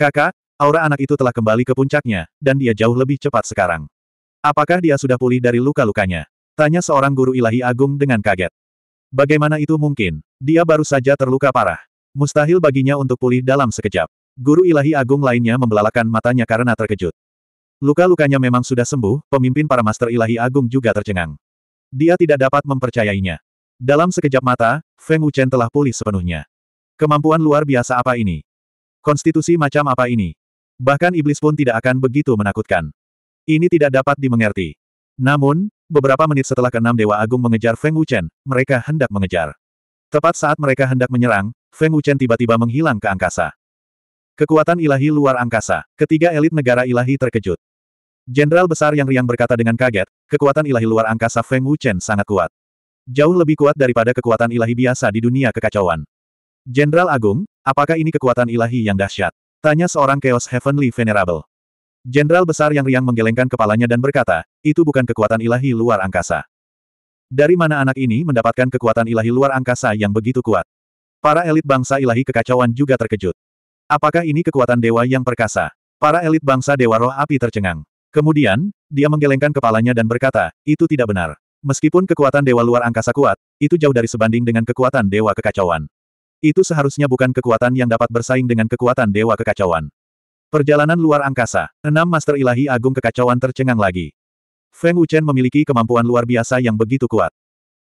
Kakak, aura anak itu telah kembali ke puncaknya, dan dia jauh lebih cepat sekarang. Apakah dia sudah pulih dari luka-lukanya? Tanya seorang guru ilahi agung dengan kaget. Bagaimana itu mungkin? Dia baru saja terluka parah. Mustahil baginya untuk pulih dalam sekejap. Guru ilahi agung lainnya membelalakan matanya karena terkejut. Luka-lukanya memang sudah sembuh, pemimpin para master ilahi agung juga tercengang. Dia tidak dapat mempercayainya. Dalam sekejap mata, Feng Wuchen telah pulih sepenuhnya. Kemampuan luar biasa apa ini? Konstitusi macam apa ini? Bahkan iblis pun tidak akan begitu menakutkan. Ini tidak dapat dimengerti. Namun, beberapa menit setelah keenam Dewa Agung mengejar Feng Wuchen, mereka hendak mengejar. Tepat saat mereka hendak menyerang, Feng Wuchen tiba-tiba menghilang ke angkasa. Kekuatan ilahi luar angkasa, ketiga elit negara ilahi terkejut. Jenderal besar yang riang berkata dengan kaget, kekuatan ilahi luar angkasa Feng Wuchen sangat kuat. Jauh lebih kuat daripada kekuatan ilahi biasa di dunia kekacauan. Jenderal Agung, apakah ini kekuatan ilahi yang dahsyat? Tanya seorang Chaos Heavenly Venerable. Jenderal besar yang riang menggelengkan kepalanya dan berkata, itu bukan kekuatan ilahi luar angkasa. Dari mana anak ini mendapatkan kekuatan ilahi luar angkasa yang begitu kuat? Para elit bangsa ilahi kekacauan juga terkejut. Apakah ini kekuatan dewa yang perkasa? Para elit bangsa dewa roh api tercengang. Kemudian, dia menggelengkan kepalanya dan berkata, itu tidak benar. Meskipun kekuatan dewa luar angkasa kuat, itu jauh dari sebanding dengan kekuatan dewa kekacauan. Itu seharusnya bukan kekuatan yang dapat bersaing dengan kekuatan Dewa Kekacauan. Perjalanan luar angkasa. Enam Master Ilahi Agung Kekacauan tercengang lagi. Feng Wuchen memiliki kemampuan luar biasa yang begitu kuat.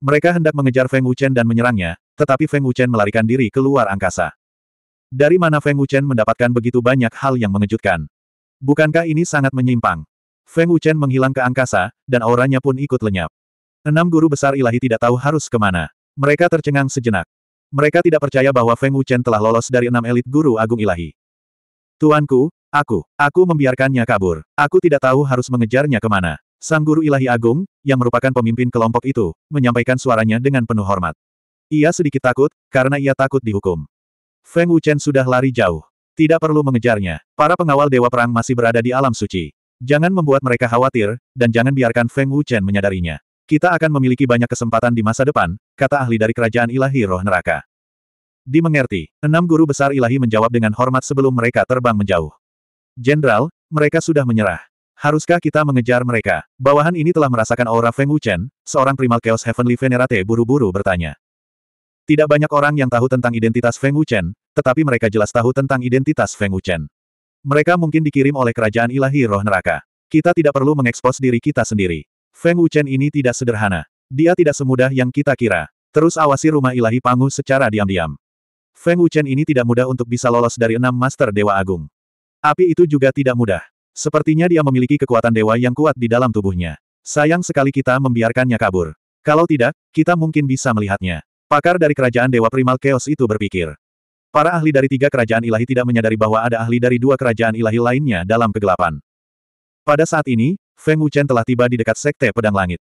Mereka hendak mengejar Feng Wuchen dan menyerangnya, tetapi Feng Wuchen melarikan diri ke luar angkasa. Dari mana Feng Wuchen mendapatkan begitu banyak hal yang mengejutkan? Bukankah ini sangat menyimpang? Feng Wuchen menghilang ke angkasa, dan auranya pun ikut lenyap. Enam guru besar ilahi tidak tahu harus kemana. Mereka tercengang sejenak. Mereka tidak percaya bahwa Feng Wuchen telah lolos dari enam elit guru agung ilahi. Tuanku, aku, aku membiarkannya kabur. Aku tidak tahu harus mengejarnya kemana. Sang guru ilahi agung, yang merupakan pemimpin kelompok itu, menyampaikan suaranya dengan penuh hormat. Ia sedikit takut, karena ia takut dihukum. Feng Wuchen sudah lari jauh. Tidak perlu mengejarnya. Para pengawal Dewa Perang masih berada di alam suci. Jangan membuat mereka khawatir, dan jangan biarkan Feng Wuchen menyadarinya. Kita akan memiliki banyak kesempatan di masa depan, kata ahli dari kerajaan ilahi roh neraka. Dimengerti, enam guru besar ilahi menjawab dengan hormat sebelum mereka terbang menjauh. Jenderal, mereka sudah menyerah. Haruskah kita mengejar mereka? Bawahan ini telah merasakan aura Feng Wuchen, seorang primal chaos heavenly venerate buru-buru bertanya. Tidak banyak orang yang tahu tentang identitas Feng Wuchen, tetapi mereka jelas tahu tentang identitas Feng Wuchen. Mereka mungkin dikirim oleh kerajaan ilahi roh neraka. Kita tidak perlu mengekspos diri kita sendiri. Feng Wuchen ini tidak sederhana. Dia tidak semudah yang kita kira. Terus awasi rumah ilahi Pangu secara diam-diam. Feng Wuchen ini tidak mudah untuk bisa lolos dari enam master Dewa Agung. Api itu juga tidak mudah. Sepertinya dia memiliki kekuatan dewa yang kuat di dalam tubuhnya. Sayang sekali kita membiarkannya kabur. Kalau tidak, kita mungkin bisa melihatnya. Pakar dari kerajaan Dewa Primal Chaos itu berpikir. Para ahli dari tiga kerajaan ilahi tidak menyadari bahwa ada ahli dari dua kerajaan ilahi lainnya dalam kegelapan. Pada saat ini, Feng Wuchen telah tiba di dekat Sekte Pedang Langit.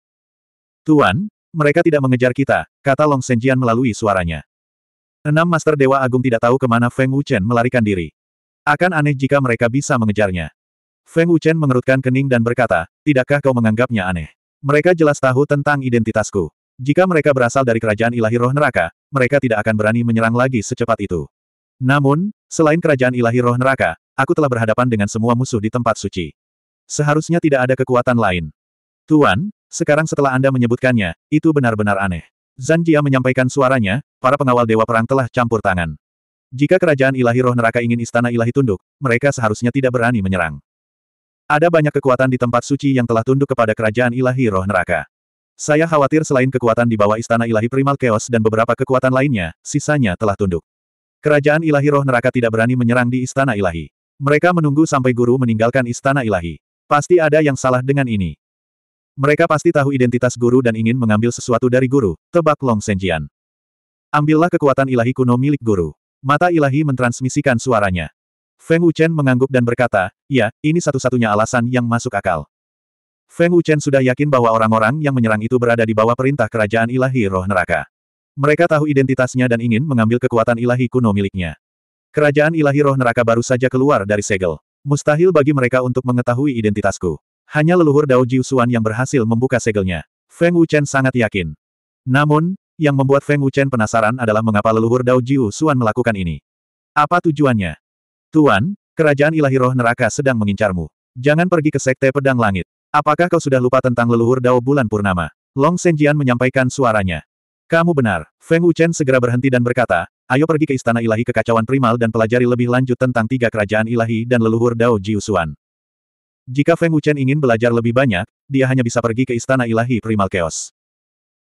Tuan, mereka tidak mengejar kita, kata Long Senjian melalui suaranya. Enam Master Dewa Agung tidak tahu kemana Feng Wuchen melarikan diri. Akan aneh jika mereka bisa mengejarnya. Feng Wuchen mengerutkan kening dan berkata, tidakkah kau menganggapnya aneh? Mereka jelas tahu tentang identitasku. Jika mereka berasal dari kerajaan ilahi roh neraka, mereka tidak akan berani menyerang lagi secepat itu. Namun, selain kerajaan ilahi roh neraka, aku telah berhadapan dengan semua musuh di tempat suci. Seharusnya tidak ada kekuatan lain. Tuan, sekarang setelah Anda menyebutkannya, itu benar-benar aneh. Zan Jia menyampaikan suaranya, para pengawal Dewa Perang telah campur tangan. Jika kerajaan ilahi roh neraka ingin istana ilahi tunduk, mereka seharusnya tidak berani menyerang. Ada banyak kekuatan di tempat suci yang telah tunduk kepada kerajaan ilahi roh neraka. Saya khawatir selain kekuatan di bawah istana ilahi primal chaos dan beberapa kekuatan lainnya, sisanya telah tunduk. Kerajaan ilahi roh neraka tidak berani menyerang di istana ilahi. Mereka menunggu sampai guru meninggalkan istana ilahi. Pasti ada yang salah dengan ini. Mereka pasti tahu identitas guru dan ingin mengambil sesuatu dari guru, tebak Long Senjian. Ambillah kekuatan ilahi kuno milik guru. Mata ilahi mentransmisikan suaranya. Feng Wuchen mengangguk dan berkata, ya, ini satu-satunya alasan yang masuk akal. Feng Wuchen sudah yakin bahwa orang-orang yang menyerang itu berada di bawah perintah kerajaan ilahi roh neraka. Mereka tahu identitasnya dan ingin mengambil kekuatan ilahi kuno miliknya. Kerajaan ilahi roh neraka baru saja keluar dari segel. Mustahil bagi mereka untuk mengetahui identitasku. Hanya leluhur Dao Jiusuan yang berhasil membuka segelnya. Feng Wuchen sangat yakin. Namun, yang membuat Feng Wuchen penasaran adalah mengapa leluhur Dao Jiusuan melakukan ini. Apa tujuannya? Tuan, kerajaan ilahi roh neraka sedang mengincarmu. Jangan pergi ke sekte pedang langit. Apakah kau sudah lupa tentang leluhur Dao bulan purnama? Long Senjian menyampaikan suaranya. Kamu benar, Feng Wuchen segera berhenti dan berkata, Ayo pergi ke istana ilahi kekacauan primal dan pelajari lebih lanjut tentang tiga kerajaan ilahi dan leluhur Dao Jiusuan. Jika Feng Wuchen ingin belajar lebih banyak, dia hanya bisa pergi ke istana ilahi primal chaos.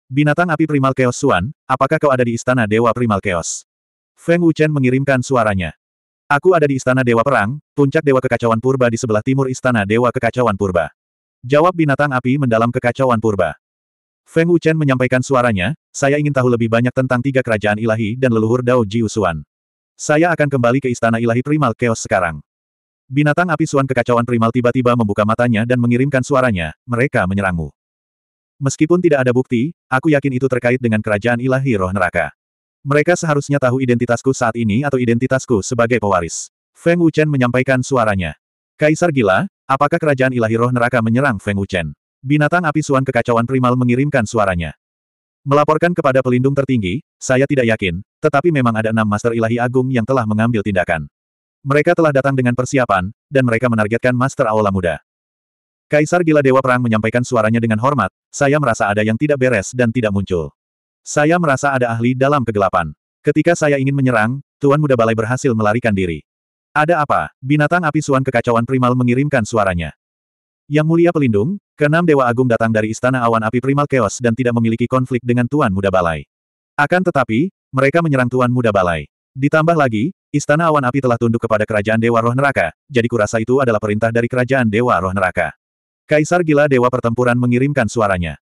Binatang api primal chaos Suan, apakah kau ada di istana dewa primal chaos? Feng Wuchen mengirimkan suaranya. Aku ada di istana dewa perang, puncak dewa kekacauan purba di sebelah timur istana dewa kekacauan purba. Jawab binatang api mendalam kekacauan purba. Feng Wuchen menyampaikan suaranya, saya ingin tahu lebih banyak tentang tiga kerajaan ilahi dan leluhur Dao Jiusuan. Saya akan kembali ke istana ilahi primal keos sekarang. Binatang api suan kekacauan primal tiba-tiba membuka matanya dan mengirimkan suaranya, mereka menyerangmu. Meskipun tidak ada bukti, aku yakin itu terkait dengan kerajaan ilahi roh neraka. Mereka seharusnya tahu identitasku saat ini atau identitasku sebagai pewaris. Feng Wuchen menyampaikan suaranya. Kaisar gila, apakah kerajaan ilahi roh neraka menyerang Feng Wuchen? Binatang api suan kekacauan primal mengirimkan suaranya. Melaporkan kepada pelindung tertinggi, saya tidak yakin, tetapi memang ada enam Master Ilahi Agung yang telah mengambil tindakan. Mereka telah datang dengan persiapan, dan mereka menargetkan Master Aula Muda. Kaisar Gila Dewa Perang menyampaikan suaranya dengan hormat, saya merasa ada yang tidak beres dan tidak muncul. Saya merasa ada ahli dalam kegelapan. Ketika saya ingin menyerang, Tuan Muda Balai berhasil melarikan diri. Ada apa? Binatang api suan kekacauan primal mengirimkan suaranya. Yang mulia pelindung, keenam Dewa Agung datang dari Istana Awan Api Primal Chaos dan tidak memiliki konflik dengan Tuan Muda Balai. Akan tetapi, mereka menyerang Tuan Muda Balai. Ditambah lagi, Istana Awan Api telah tunduk kepada Kerajaan Dewa Roh Neraka, jadi kurasa itu adalah perintah dari Kerajaan Dewa Roh Neraka. Kaisar Gila Dewa Pertempuran mengirimkan suaranya.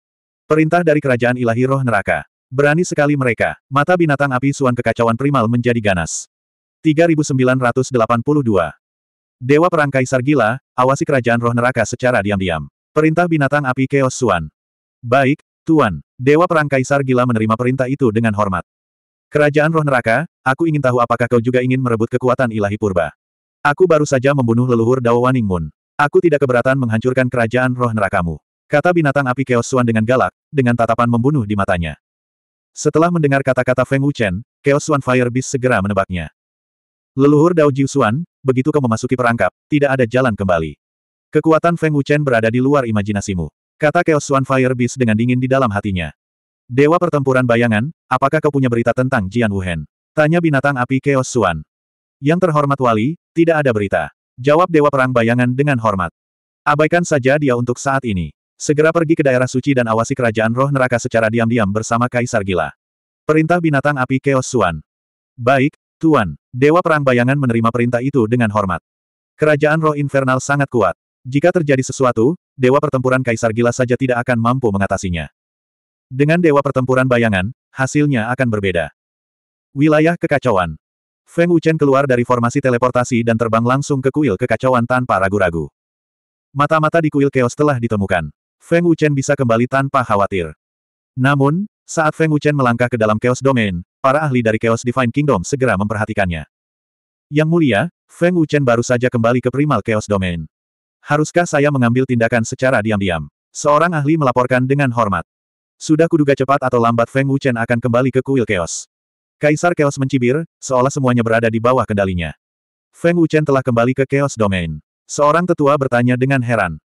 Perintah dari Kerajaan Ilahi Roh Neraka. Berani sekali mereka, mata binatang api suan kekacauan primal menjadi ganas. 3982 Dewa Perang Kaisar Gila awasi kerajaan roh neraka secara diam-diam. Perintah binatang api Chaos Suan. Baik, Tuan. Dewa Perang Kaisar Gila menerima perintah itu dengan hormat. Kerajaan roh neraka, aku ingin tahu apakah kau juga ingin merebut kekuatan ilahi purba. Aku baru saja membunuh leluhur Dao Waning Moon. Aku tidak keberatan menghancurkan kerajaan roh nerakamu. Kata binatang api Chaos Suan dengan galak, dengan tatapan membunuh di matanya. Setelah mendengar kata-kata Feng Wuchen, Chaos Suan Fire Beast segera menebaknya. Leluhur Dao Jiusuan, begitu kau memasuki perangkap, tidak ada jalan kembali. Kekuatan Feng Wuchen berada di luar imajinasimu. Kata Chaos Swan Fire Beast dengan dingin di dalam hatinya. Dewa pertempuran bayangan, apakah kau punya berita tentang Jian Wuhen? Tanya binatang api Chaos Swan. Yang terhormat wali, tidak ada berita. Jawab Dewa Perang Bayangan dengan hormat. Abaikan saja dia untuk saat ini. Segera pergi ke daerah suci dan awasi kerajaan roh neraka secara diam-diam bersama Kaisar Gila. Perintah binatang api Chaos Swan. Baik, Tuan, Dewa Perang Bayangan menerima perintah itu dengan hormat. Kerajaan roh infernal sangat kuat. Jika terjadi sesuatu, Dewa Pertempuran Kaisar Gila saja tidak akan mampu mengatasinya. Dengan Dewa Pertempuran Bayangan, hasilnya akan berbeda. Wilayah Kekacauan Feng Wuchen keluar dari formasi teleportasi dan terbang langsung ke kuil kekacauan tanpa ragu-ragu. Mata-mata di kuil keos telah ditemukan. Feng Wuchen bisa kembali tanpa khawatir. Namun, saat Feng Wuchen melangkah ke dalam Chaos Domain, para ahli dari Chaos Divine Kingdom segera memperhatikannya. Yang mulia, Feng Wuchen baru saja kembali ke Primal Chaos Domain. Haruskah saya mengambil tindakan secara diam-diam? Seorang ahli melaporkan dengan hormat. Sudah kuduga cepat atau lambat Feng Wuchen akan kembali ke kuil Chaos. Kaisar Chaos mencibir, seolah semuanya berada di bawah kendalinya. Feng Wuchen telah kembali ke Chaos Domain. Seorang tetua bertanya dengan heran.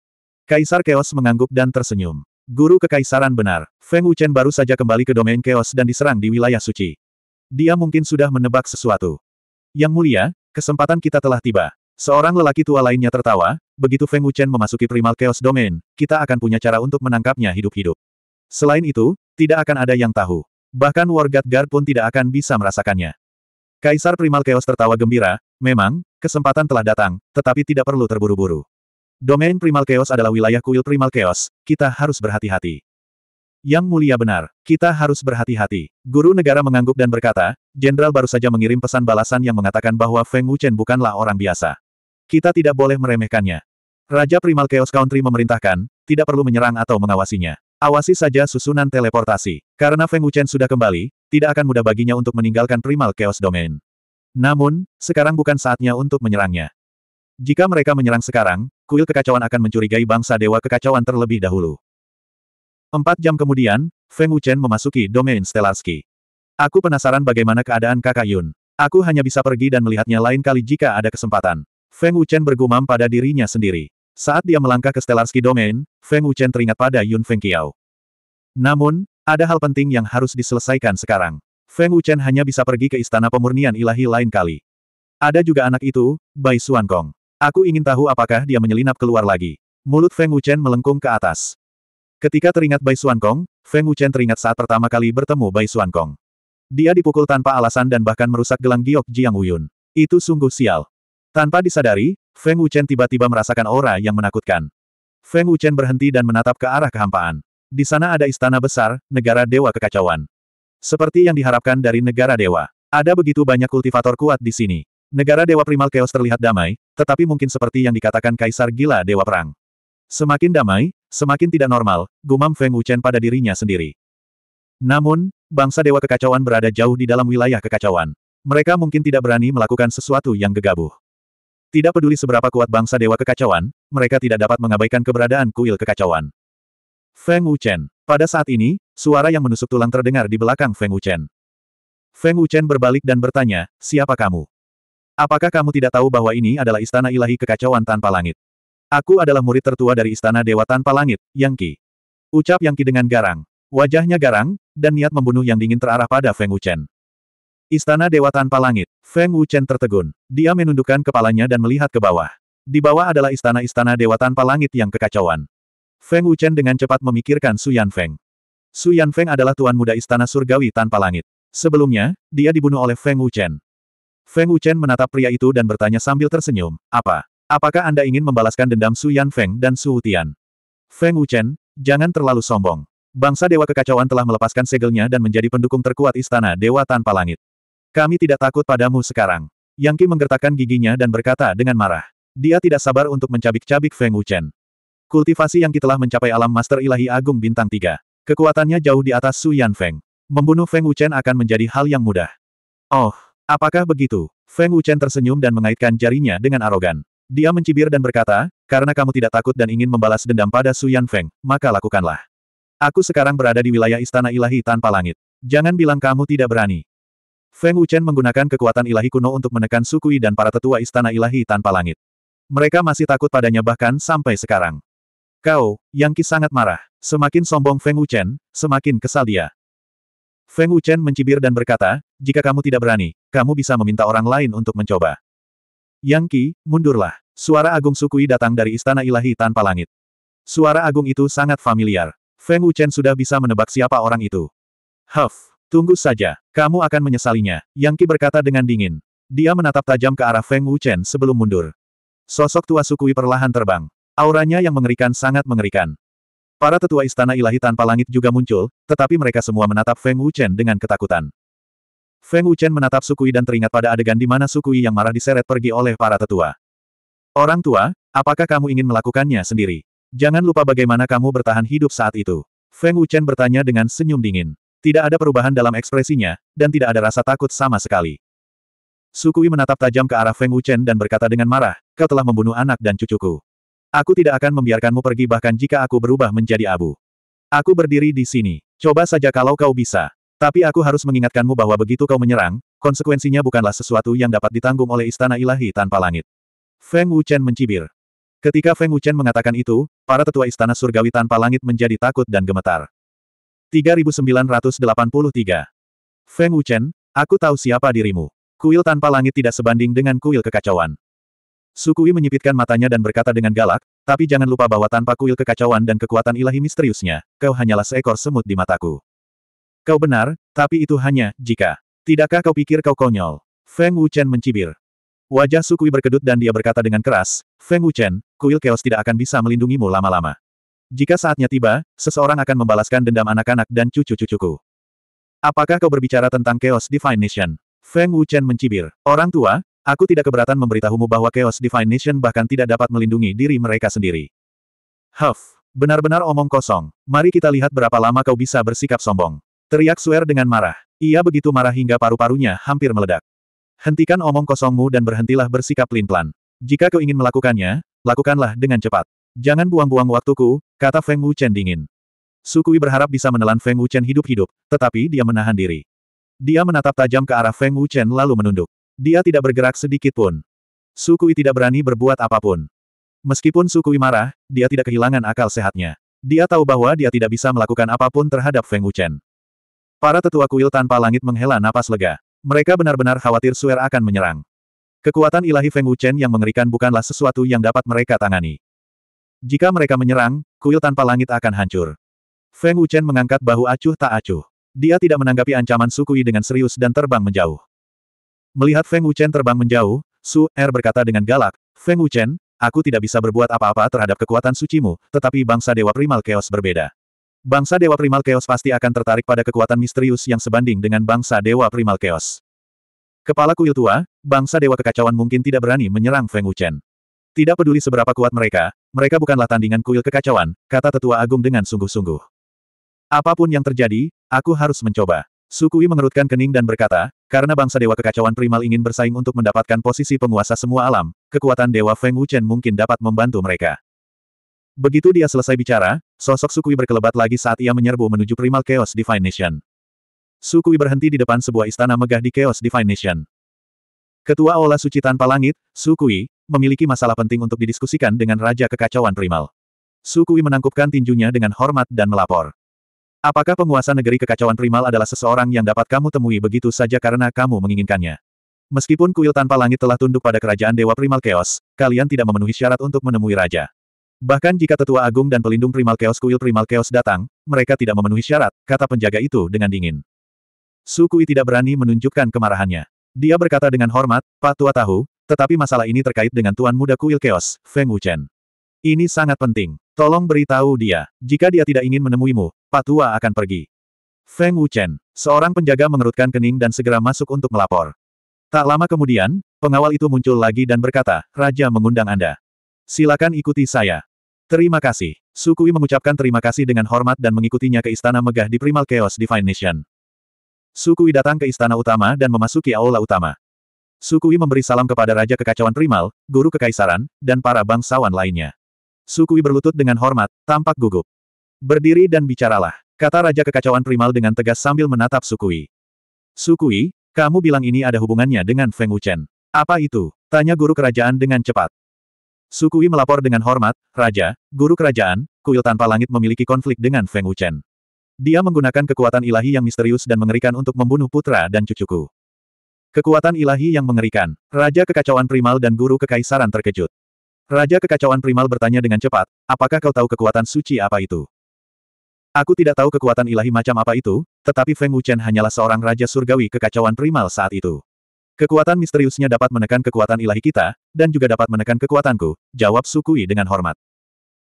Kaisar Chaos mengangguk dan tersenyum. Guru Kekaisaran benar, Feng Wuchen baru saja kembali ke domain chaos dan diserang di wilayah suci. Dia mungkin sudah menebak sesuatu. Yang mulia, kesempatan kita telah tiba. Seorang lelaki tua lainnya tertawa, begitu Feng Wuchen memasuki primal chaos domain, kita akan punya cara untuk menangkapnya hidup-hidup. Selain itu, tidak akan ada yang tahu. Bahkan Wargat Guard pun tidak akan bisa merasakannya. Kaisar Primal Chaos tertawa gembira, memang, kesempatan telah datang, tetapi tidak perlu terburu-buru. Domain Primal Chaos adalah wilayah kuil Primal Chaos, kita harus berhati-hati. Yang mulia benar, kita harus berhati-hati. Guru negara mengangguk dan berkata, Jenderal baru saja mengirim pesan balasan yang mengatakan bahwa Feng Wuchen bukanlah orang biasa. Kita tidak boleh meremehkannya. Raja Primal Chaos Country memerintahkan, tidak perlu menyerang atau mengawasinya. Awasi saja susunan teleportasi. Karena Feng Wuchen sudah kembali, tidak akan mudah baginya untuk meninggalkan Primal Chaos Domain. Namun, sekarang bukan saatnya untuk menyerangnya. Jika mereka menyerang sekarang, kuil kekacauan akan mencurigai bangsa dewa kekacauan terlebih dahulu. Empat jam kemudian, Feng Wuchen memasuki domain Stelarski. Aku penasaran bagaimana keadaan kakak Yun. Aku hanya bisa pergi dan melihatnya lain kali jika ada kesempatan. Feng Wuchen bergumam pada dirinya sendiri. Saat dia melangkah ke Stelarski Domain, Feng Wuchen teringat pada Yun Feng Qiao. Namun, ada hal penting yang harus diselesaikan sekarang. Feng Wuchen hanya bisa pergi ke Istana Pemurnian Ilahi lain kali. Ada juga anak itu, Bai Suan Kong. Aku ingin tahu apakah dia menyelinap keluar lagi. Mulut Feng Wuchen melengkung ke atas. Ketika teringat Bai Kong, Feng Wuchen teringat saat pertama kali bertemu Bai Kong. Dia dipukul tanpa alasan dan bahkan merusak gelang giok Jiang Wuyun. Itu sungguh sial. Tanpa disadari, Feng Wuchen tiba-tiba merasakan aura yang menakutkan. Feng Wuchen berhenti dan menatap ke arah kehampaan. Di sana ada istana besar, negara dewa kekacauan. Seperti yang diharapkan dari negara dewa. Ada begitu banyak kultivator kuat di sini. Negara Dewa Primal Chaos terlihat damai, tetapi mungkin seperti yang dikatakan Kaisar Gila Dewa Perang. Semakin damai, semakin tidak normal, gumam Feng Wuchen pada dirinya sendiri. Namun, bangsa Dewa Kekacauan berada jauh di dalam wilayah kekacauan. Mereka mungkin tidak berani melakukan sesuatu yang gegabah. Tidak peduli seberapa kuat bangsa Dewa Kekacauan, mereka tidak dapat mengabaikan keberadaan kuil kekacauan. Feng Wuchen. Pada saat ini, suara yang menusuk tulang terdengar di belakang Feng Wuchen. Feng Wuchen berbalik dan bertanya, siapa kamu? Apakah kamu tidak tahu bahwa ini adalah istana ilahi kekacauan tanpa langit? Aku adalah murid tertua dari istana dewa tanpa langit, Yang Qi. Ucap Yang Qi dengan garang. Wajahnya garang, dan niat membunuh yang dingin terarah pada Feng Wuchen. Istana Dewa Tanpa Langit, Feng Wuchen tertegun. Dia menundukkan kepalanya dan melihat ke bawah. Di bawah adalah istana-istana Dewa Tanpa Langit yang kekacauan. Feng Wuchen dengan cepat memikirkan Su Feng. Su Feng adalah tuan muda istana surgawi tanpa langit. Sebelumnya, dia dibunuh oleh Feng Wuchen. Feng Wuchen menatap pria itu dan bertanya sambil tersenyum, apa? Apakah Anda ingin membalaskan dendam Su Yan Feng dan Su Tian? Feng Wuchen, jangan terlalu sombong. Bangsa Dewa Kekacauan telah melepaskan segelnya dan menjadi pendukung terkuat Istana Dewa Tanpa Langit. Kami tidak takut padamu sekarang. Yang Qi menggertakkan giginya dan berkata dengan marah. Dia tidak sabar untuk mencabik-cabik Feng Wuchen. Kultivasi yang Qi telah mencapai alam Master Ilahi Agung Bintang 3. Kekuatannya jauh di atas Su Yan Feng. Membunuh Feng Wuchen akan menjadi hal yang mudah. Oh, Apakah begitu? Feng Wuchen tersenyum dan mengaitkan jarinya dengan arogan. Dia mencibir dan berkata, karena kamu tidak takut dan ingin membalas dendam pada Su Yan Feng, maka lakukanlah. Aku sekarang berada di wilayah Istana Ilahi tanpa langit. Jangan bilang kamu tidak berani. Feng Wuchen menggunakan kekuatan ilahi kuno untuk menekan Sukui dan para tetua Istana Ilahi tanpa langit. Mereka masih takut padanya bahkan sampai sekarang. Kau, Yang Qi sangat marah. Semakin sombong Feng Wuchen, semakin kesal dia. Feng Wuchen mencibir dan berkata, jika kamu tidak berani, kamu bisa meminta orang lain untuk mencoba. Yang Qi, mundurlah. Suara Agung Sukui datang dari Istana Ilahi tanpa langit. Suara Agung itu sangat familiar. Feng Wuchen sudah bisa menebak siapa orang itu. Huff, tunggu saja, kamu akan menyesalinya, Yang Qi berkata dengan dingin. Dia menatap tajam ke arah Feng Wuchen sebelum mundur. Sosok tua Sukui perlahan terbang. Auranya yang mengerikan sangat mengerikan. Para tetua istana ilahi tanpa langit juga muncul, tetapi mereka semua menatap Feng Wuchen dengan ketakutan. Feng Wuchen menatap Sukui dan teringat pada adegan di mana Sukui yang marah diseret pergi oleh para tetua. Orang tua, apakah kamu ingin melakukannya sendiri? Jangan lupa bagaimana kamu bertahan hidup saat itu. Feng Wuchen bertanya dengan senyum dingin. Tidak ada perubahan dalam ekspresinya, dan tidak ada rasa takut sama sekali. Sukui menatap tajam ke arah Feng Wuchen dan berkata dengan marah, kau telah membunuh anak dan cucuku. Aku tidak akan membiarkanmu pergi bahkan jika aku berubah menjadi abu. Aku berdiri di sini. Coba saja kalau kau bisa. Tapi aku harus mengingatkanmu bahwa begitu kau menyerang, konsekuensinya bukanlah sesuatu yang dapat ditanggung oleh istana ilahi tanpa langit. Feng Wuchen mencibir. Ketika Feng Wuchen mengatakan itu, para tetua istana surgawi tanpa langit menjadi takut dan gemetar. 3983. Feng Wuchen, aku tahu siapa dirimu. Kuil tanpa langit tidak sebanding dengan kuil kekacauan. Sukui menyipitkan matanya dan berkata dengan galak, tapi jangan lupa bahwa tanpa kuil kekacauan dan kekuatan ilahi misteriusnya, kau hanyalah seekor semut di mataku. Kau benar, tapi itu hanya, jika. Tidakkah kau pikir kau konyol? Feng Wuchen mencibir. Wajah Sukui berkedut dan dia berkata dengan keras, Feng Wuchen, kuil keos tidak akan bisa melindungimu lama-lama. Jika saatnya tiba, seseorang akan membalaskan dendam anak-anak dan cucu-cucuku. Apakah kau berbicara tentang chaos nation? Feng Wuchen mencibir. Orang tua, Aku tidak keberatan memberitahumu bahwa Chaos Divine Nation bahkan tidak dapat melindungi diri mereka sendiri. Huff, benar-benar omong kosong. Mari kita lihat berapa lama kau bisa bersikap sombong. Teriak Suer dengan marah. Ia begitu marah hingga paru-parunya hampir meledak. Hentikan omong kosongmu dan berhentilah bersikap pelin-pelan. Jika kau ingin melakukannya, lakukanlah dengan cepat. Jangan buang-buang waktuku, kata Feng Wu Chen dingin. Sukui berharap bisa menelan Feng Wu Chen hidup-hidup, tetapi dia menahan diri. Dia menatap tajam ke arah Feng Wu Chen lalu menunduk. Dia tidak bergerak sedikit pun. Sukui tidak berani berbuat apapun. Meskipun Sukui marah, dia tidak kehilangan akal sehatnya. Dia tahu bahwa dia tidak bisa melakukan apapun terhadap Feng Wuchen. Para tetua kuil tanpa langit menghela napas lega. Mereka benar-benar khawatir Suer akan menyerang. Kekuatan ilahi Feng Wuchen yang mengerikan bukanlah sesuatu yang dapat mereka tangani. Jika mereka menyerang, kuil tanpa langit akan hancur. Feng Wuchen mengangkat bahu acuh tak acuh. Dia tidak menanggapi ancaman Sukui dengan serius dan terbang menjauh. Melihat Feng Wuchen terbang menjauh, Su Er berkata dengan galak, Feng Wuchen, aku tidak bisa berbuat apa-apa terhadap kekuatan sucimu, tetapi bangsa Dewa Primal Chaos berbeda. Bangsa Dewa Primal Chaos pasti akan tertarik pada kekuatan misterius yang sebanding dengan bangsa Dewa Primal Chaos. Kepala kuil tua, bangsa Dewa Kekacauan mungkin tidak berani menyerang Feng Wuchen. Tidak peduli seberapa kuat mereka, mereka bukanlah tandingan kuil kekacauan, kata tetua agung dengan sungguh-sungguh. Apapun yang terjadi, aku harus mencoba. Sukui mengerutkan kening dan berkata, karena bangsa Dewa Kekacauan Primal ingin bersaing untuk mendapatkan posisi penguasa semua alam, kekuatan Dewa Feng Wuchen mungkin dapat membantu mereka. Begitu dia selesai bicara, sosok Sukui berkelebat lagi saat ia menyerbu menuju Primal Chaos Divine Nation. Sukui berhenti di depan sebuah istana megah di Chaos Divine Nation. Ketua Ola Suci Tanpa Langit, Sukui, memiliki masalah penting untuk didiskusikan dengan Raja Kekacauan Primal. Sukui menangkupkan tinjunya dengan hormat dan melapor. Apakah penguasa negeri kekacauan primal adalah seseorang yang dapat kamu temui begitu saja karena kamu menginginkannya? Meskipun kuil tanpa langit telah tunduk pada kerajaan Dewa Primal Chaos, kalian tidak memenuhi syarat untuk menemui raja. Bahkan jika tetua agung dan pelindung Primal Chaos kuil Primal Chaos datang, mereka tidak memenuhi syarat, kata penjaga itu dengan dingin. Sukui tidak berani menunjukkan kemarahannya. Dia berkata dengan hormat, Pak Tua tahu, tetapi masalah ini terkait dengan Tuan Muda Kuil Chaos, Feng Wuchen. Ini sangat penting. Tolong beritahu dia, jika dia tidak ingin menemuimu, Patua akan pergi. Feng Wuchen, seorang penjaga mengerutkan kening dan segera masuk untuk melapor. Tak lama kemudian, pengawal itu muncul lagi dan berkata, Raja mengundang Anda. Silakan ikuti saya. Terima kasih. Sukui mengucapkan terima kasih dengan hormat dan mengikutinya ke istana megah di Primal Chaos Divine Nation. Sukui datang ke istana utama dan memasuki aula utama. Sukui memberi salam kepada Raja Kekacauan Primal, Guru Kekaisaran, dan para bangsawan lainnya. Sukui berlutut dengan hormat, tampak gugup. Berdiri dan bicaralah, kata Raja Kekacauan Primal dengan tegas sambil menatap Sukui. Sukui, kamu bilang ini ada hubungannya dengan Feng Wuchen. Apa itu? Tanya guru kerajaan dengan cepat. Sukui melapor dengan hormat, Raja, guru kerajaan, kuil tanpa langit memiliki konflik dengan Feng Wuchen. Dia menggunakan kekuatan ilahi yang misterius dan mengerikan untuk membunuh putra dan cucuku. Kekuatan ilahi yang mengerikan, Raja Kekacauan Primal dan Guru Kekaisaran terkejut. Raja Kekacauan Primal bertanya dengan cepat, apakah kau tahu kekuatan suci apa itu? Aku tidak tahu kekuatan ilahi macam apa itu, tetapi Feng Wuchen hanyalah seorang raja surgawi kekacauan primal saat itu. Kekuatan misteriusnya dapat menekan kekuatan ilahi kita, dan juga dapat menekan kekuatanku, jawab Sukui dengan hormat.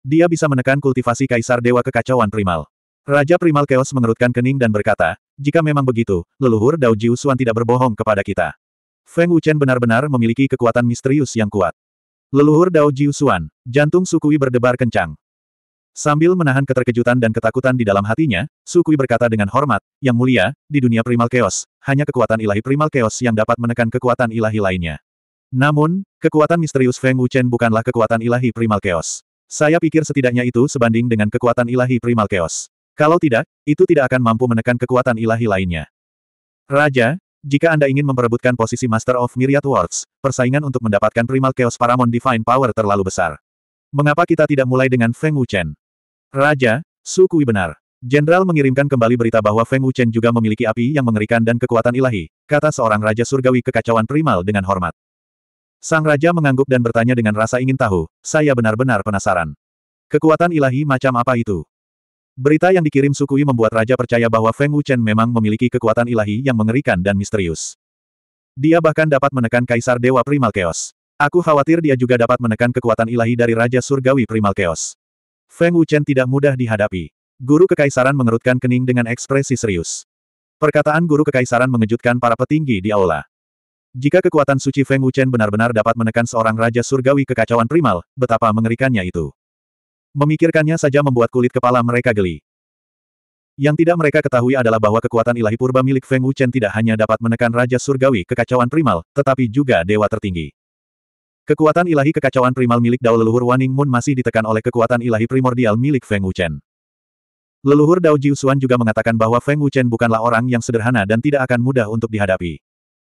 Dia bisa menekan kultivasi kaisar dewa kekacauan primal. Raja Primal Chaos mengerutkan kening dan berkata, jika memang begitu, leluhur Dao Jiu Xuan tidak berbohong kepada kita. Feng Wuchen benar-benar memiliki kekuatan misterius yang kuat. Leluhur Dao Jiu Xuan, jantung Sukui berdebar kencang. Sambil menahan keterkejutan dan ketakutan di dalam hatinya, Sukui berkata dengan hormat, Yang mulia, di dunia primal chaos, hanya kekuatan ilahi primal chaos yang dapat menekan kekuatan ilahi lainnya. Namun, kekuatan misterius Feng Wuchen bukanlah kekuatan ilahi primal chaos. Saya pikir setidaknya itu sebanding dengan kekuatan ilahi primal chaos. Kalau tidak, itu tidak akan mampu menekan kekuatan ilahi lainnya. Raja, jika Anda ingin memperebutkan posisi Master of Myriad Worlds, persaingan untuk mendapatkan primal chaos Paramount Divine Power terlalu besar. Mengapa kita tidak mulai dengan Feng Wuchen? Raja, suku benar. Jenderal mengirimkan kembali berita bahwa Feng Wuchen juga memiliki api yang mengerikan dan kekuatan ilahi, kata seorang Raja Surgawi kekacauan primal dengan hormat. Sang Raja mengangguk dan bertanya dengan rasa ingin tahu, saya benar-benar penasaran. Kekuatan ilahi macam apa itu? Berita yang dikirim Sukui membuat Raja percaya bahwa Feng Wuchen memang memiliki kekuatan ilahi yang mengerikan dan misterius. Dia bahkan dapat menekan Kaisar Dewa Primal Chaos. Aku khawatir dia juga dapat menekan kekuatan ilahi dari Raja Surgawi Primal Chaos. Feng Wuchen tidak mudah dihadapi. Guru Kekaisaran mengerutkan kening dengan ekspresi serius. Perkataan Guru Kekaisaran mengejutkan para petinggi di aula. Jika kekuatan suci Feng Wuchen benar-benar dapat menekan seorang Raja Surgawi kekacauan primal, betapa mengerikannya itu. Memikirkannya saja membuat kulit kepala mereka geli. Yang tidak mereka ketahui adalah bahwa kekuatan ilahi purba milik Feng Wuchen tidak hanya dapat menekan Raja Surgawi kekacauan primal, tetapi juga dewa tertinggi. Kekuatan ilahi kekacauan primal milik Dao leluhur Waning Moon masih ditekan oleh kekuatan ilahi primordial milik Feng Wuchen. Leluhur Dao Jiusuan juga mengatakan bahwa Feng Wuchen bukanlah orang yang sederhana dan tidak akan mudah untuk dihadapi.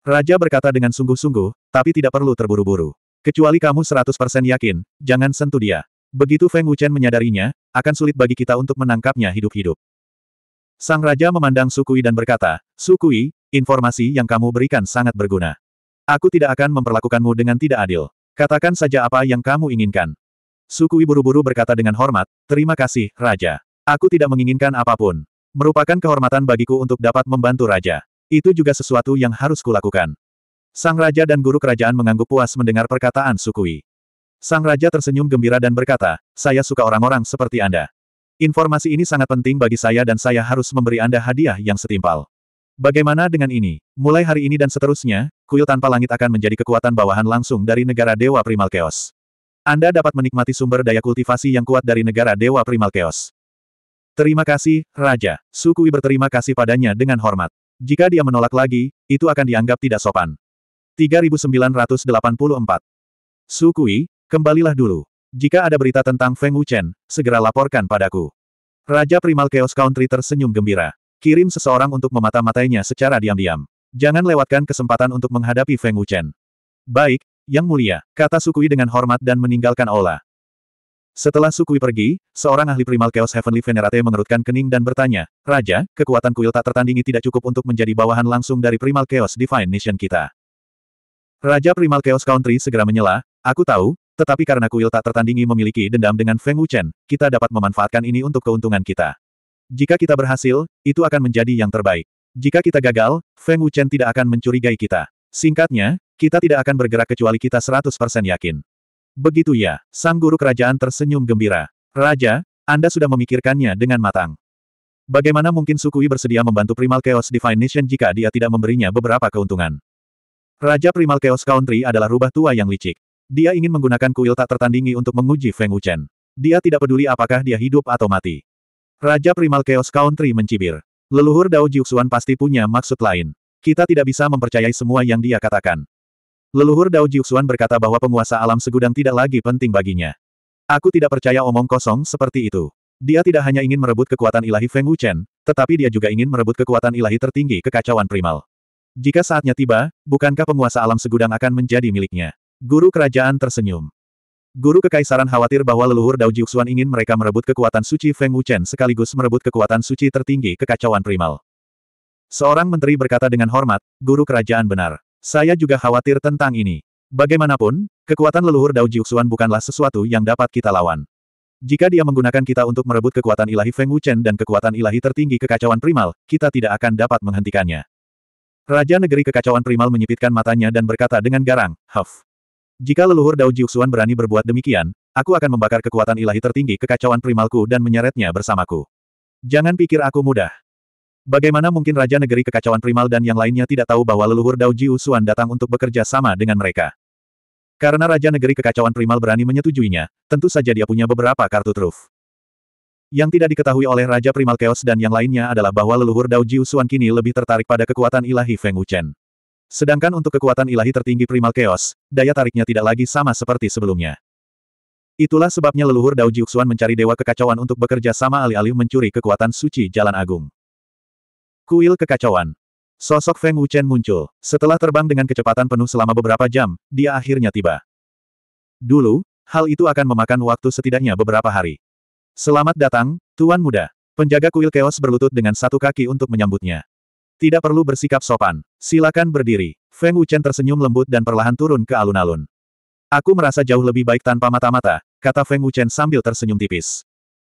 Raja berkata dengan sungguh-sungguh, tapi tidak perlu terburu-buru. Kecuali kamu 100% yakin, jangan sentuh dia. Begitu Feng Wuchen menyadarinya, akan sulit bagi kita untuk menangkapnya hidup-hidup. Sang Raja memandang Sukui dan berkata, Sukui, informasi yang kamu berikan sangat berguna. Aku tidak akan memperlakukanmu dengan tidak adil. Katakan saja apa yang kamu inginkan. Sukui buru-buru berkata dengan hormat, terima kasih, Raja. Aku tidak menginginkan apapun. Merupakan kehormatan bagiku untuk dapat membantu Raja. Itu juga sesuatu yang harus kulakukan. Sang Raja dan Guru Kerajaan mengangguk puas mendengar perkataan Sukui. Sang Raja tersenyum gembira dan berkata, saya suka orang-orang seperti Anda. Informasi ini sangat penting bagi saya dan saya harus memberi Anda hadiah yang setimpal. Bagaimana dengan ini? Mulai hari ini dan seterusnya, kuil tanpa langit akan menjadi kekuatan bawahan langsung dari negara Dewa Primal Chaos. Anda dapat menikmati sumber daya kultivasi yang kuat dari negara Dewa Primal Chaos. Terima kasih, Raja. Sukui berterima kasih padanya dengan hormat. Jika dia menolak lagi, itu akan dianggap tidak sopan. 3984. Sukui, kembalilah dulu. Jika ada berita tentang Feng Wuchen, segera laporkan padaku. Raja Primal Chaos Country tersenyum gembira. Kirim seseorang untuk memata-matainya secara diam-diam. Jangan lewatkan kesempatan untuk menghadapi Feng Wuchen. Baik, Yang Mulia, kata Sukui dengan hormat dan meninggalkan Ola. Setelah Sukui pergi, seorang ahli primal Chaos Heavenly Venerate mengerutkan kening dan bertanya, Raja, kekuatan kuil tak tertandingi tidak cukup untuk menjadi bawahan langsung dari primal Chaos Divine Nation kita. Raja primal Chaos Country segera menyela, aku tahu, tetapi karena kuil tak tertandingi memiliki dendam dengan Feng Wuchen, kita dapat memanfaatkan ini untuk keuntungan kita. Jika kita berhasil, itu akan menjadi yang terbaik. Jika kita gagal, Feng Wuchen tidak akan mencurigai kita. Singkatnya, kita tidak akan bergerak kecuali kita 100% yakin. Begitu ya, sang guru kerajaan tersenyum gembira. Raja, Anda sudah memikirkannya dengan matang. Bagaimana mungkin Sukui bersedia membantu Primal Chaos Divine Nation jika dia tidak memberinya beberapa keuntungan? Raja Primal Chaos Country adalah rubah tua yang licik. Dia ingin menggunakan kuil tak tertandingi untuk menguji Feng Wuchen. Dia tidak peduli apakah dia hidup atau mati. Raja Primal Chaos Country mencibir. Leluhur Dao Jiuxuan pasti punya maksud lain. Kita tidak bisa mempercayai semua yang dia katakan. Leluhur Dao Jiuxuan berkata bahwa penguasa alam segudang tidak lagi penting baginya. Aku tidak percaya omong kosong seperti itu. Dia tidak hanya ingin merebut kekuatan ilahi Feng Wuchen, tetapi dia juga ingin merebut kekuatan ilahi tertinggi kekacauan primal. Jika saatnya tiba, bukankah penguasa alam segudang akan menjadi miliknya? Guru kerajaan tersenyum. Guru Kekaisaran khawatir bahwa leluhur Dao Jiuxuan ingin mereka merebut kekuatan suci Feng Wuchen sekaligus merebut kekuatan suci tertinggi kekacauan primal. Seorang menteri berkata dengan hormat, Guru Kerajaan benar. Saya juga khawatir tentang ini. Bagaimanapun, kekuatan leluhur Dao Jiuxuan bukanlah sesuatu yang dapat kita lawan. Jika dia menggunakan kita untuk merebut kekuatan ilahi Feng Wuchen dan kekuatan ilahi tertinggi kekacauan primal, kita tidak akan dapat menghentikannya. Raja negeri kekacauan primal menyipitkan matanya dan berkata dengan garang, Huff. Jika leluhur Dao Jiuxuan berani berbuat demikian, aku akan membakar kekuatan ilahi tertinggi kekacauan primalku dan menyeretnya bersamaku. Jangan pikir aku mudah. Bagaimana mungkin Raja Negeri Kekacauan Primal dan yang lainnya tidak tahu bahwa leluhur Dao Jiuxuan datang untuk bekerja sama dengan mereka? Karena Raja Negeri Kekacauan Primal berani menyetujuinya, tentu saja dia punya beberapa kartu truf. Yang tidak diketahui oleh Raja Primal Chaos dan yang lainnya adalah bahwa leluhur Dao Jiuxuan kini lebih tertarik pada kekuatan ilahi Feng Wuchen. Sedangkan untuk kekuatan ilahi tertinggi primal chaos, daya tariknya tidak lagi sama seperti sebelumnya. Itulah sebabnya leluhur Dao Jiuxuan mencari dewa kekacauan untuk bekerja sama alih-alih mencuri kekuatan suci jalan agung. Kuil kekacauan. Sosok Feng Wuchen muncul. Setelah terbang dengan kecepatan penuh selama beberapa jam, dia akhirnya tiba. Dulu, hal itu akan memakan waktu setidaknya beberapa hari. Selamat datang, Tuan Muda. Penjaga kuil keos berlutut dengan satu kaki untuk menyambutnya. Tidak perlu bersikap sopan. Silakan berdiri. Feng Wuchen tersenyum lembut dan perlahan turun ke alun-alun. Aku merasa jauh lebih baik tanpa mata-mata, kata Feng Wuchen sambil tersenyum tipis.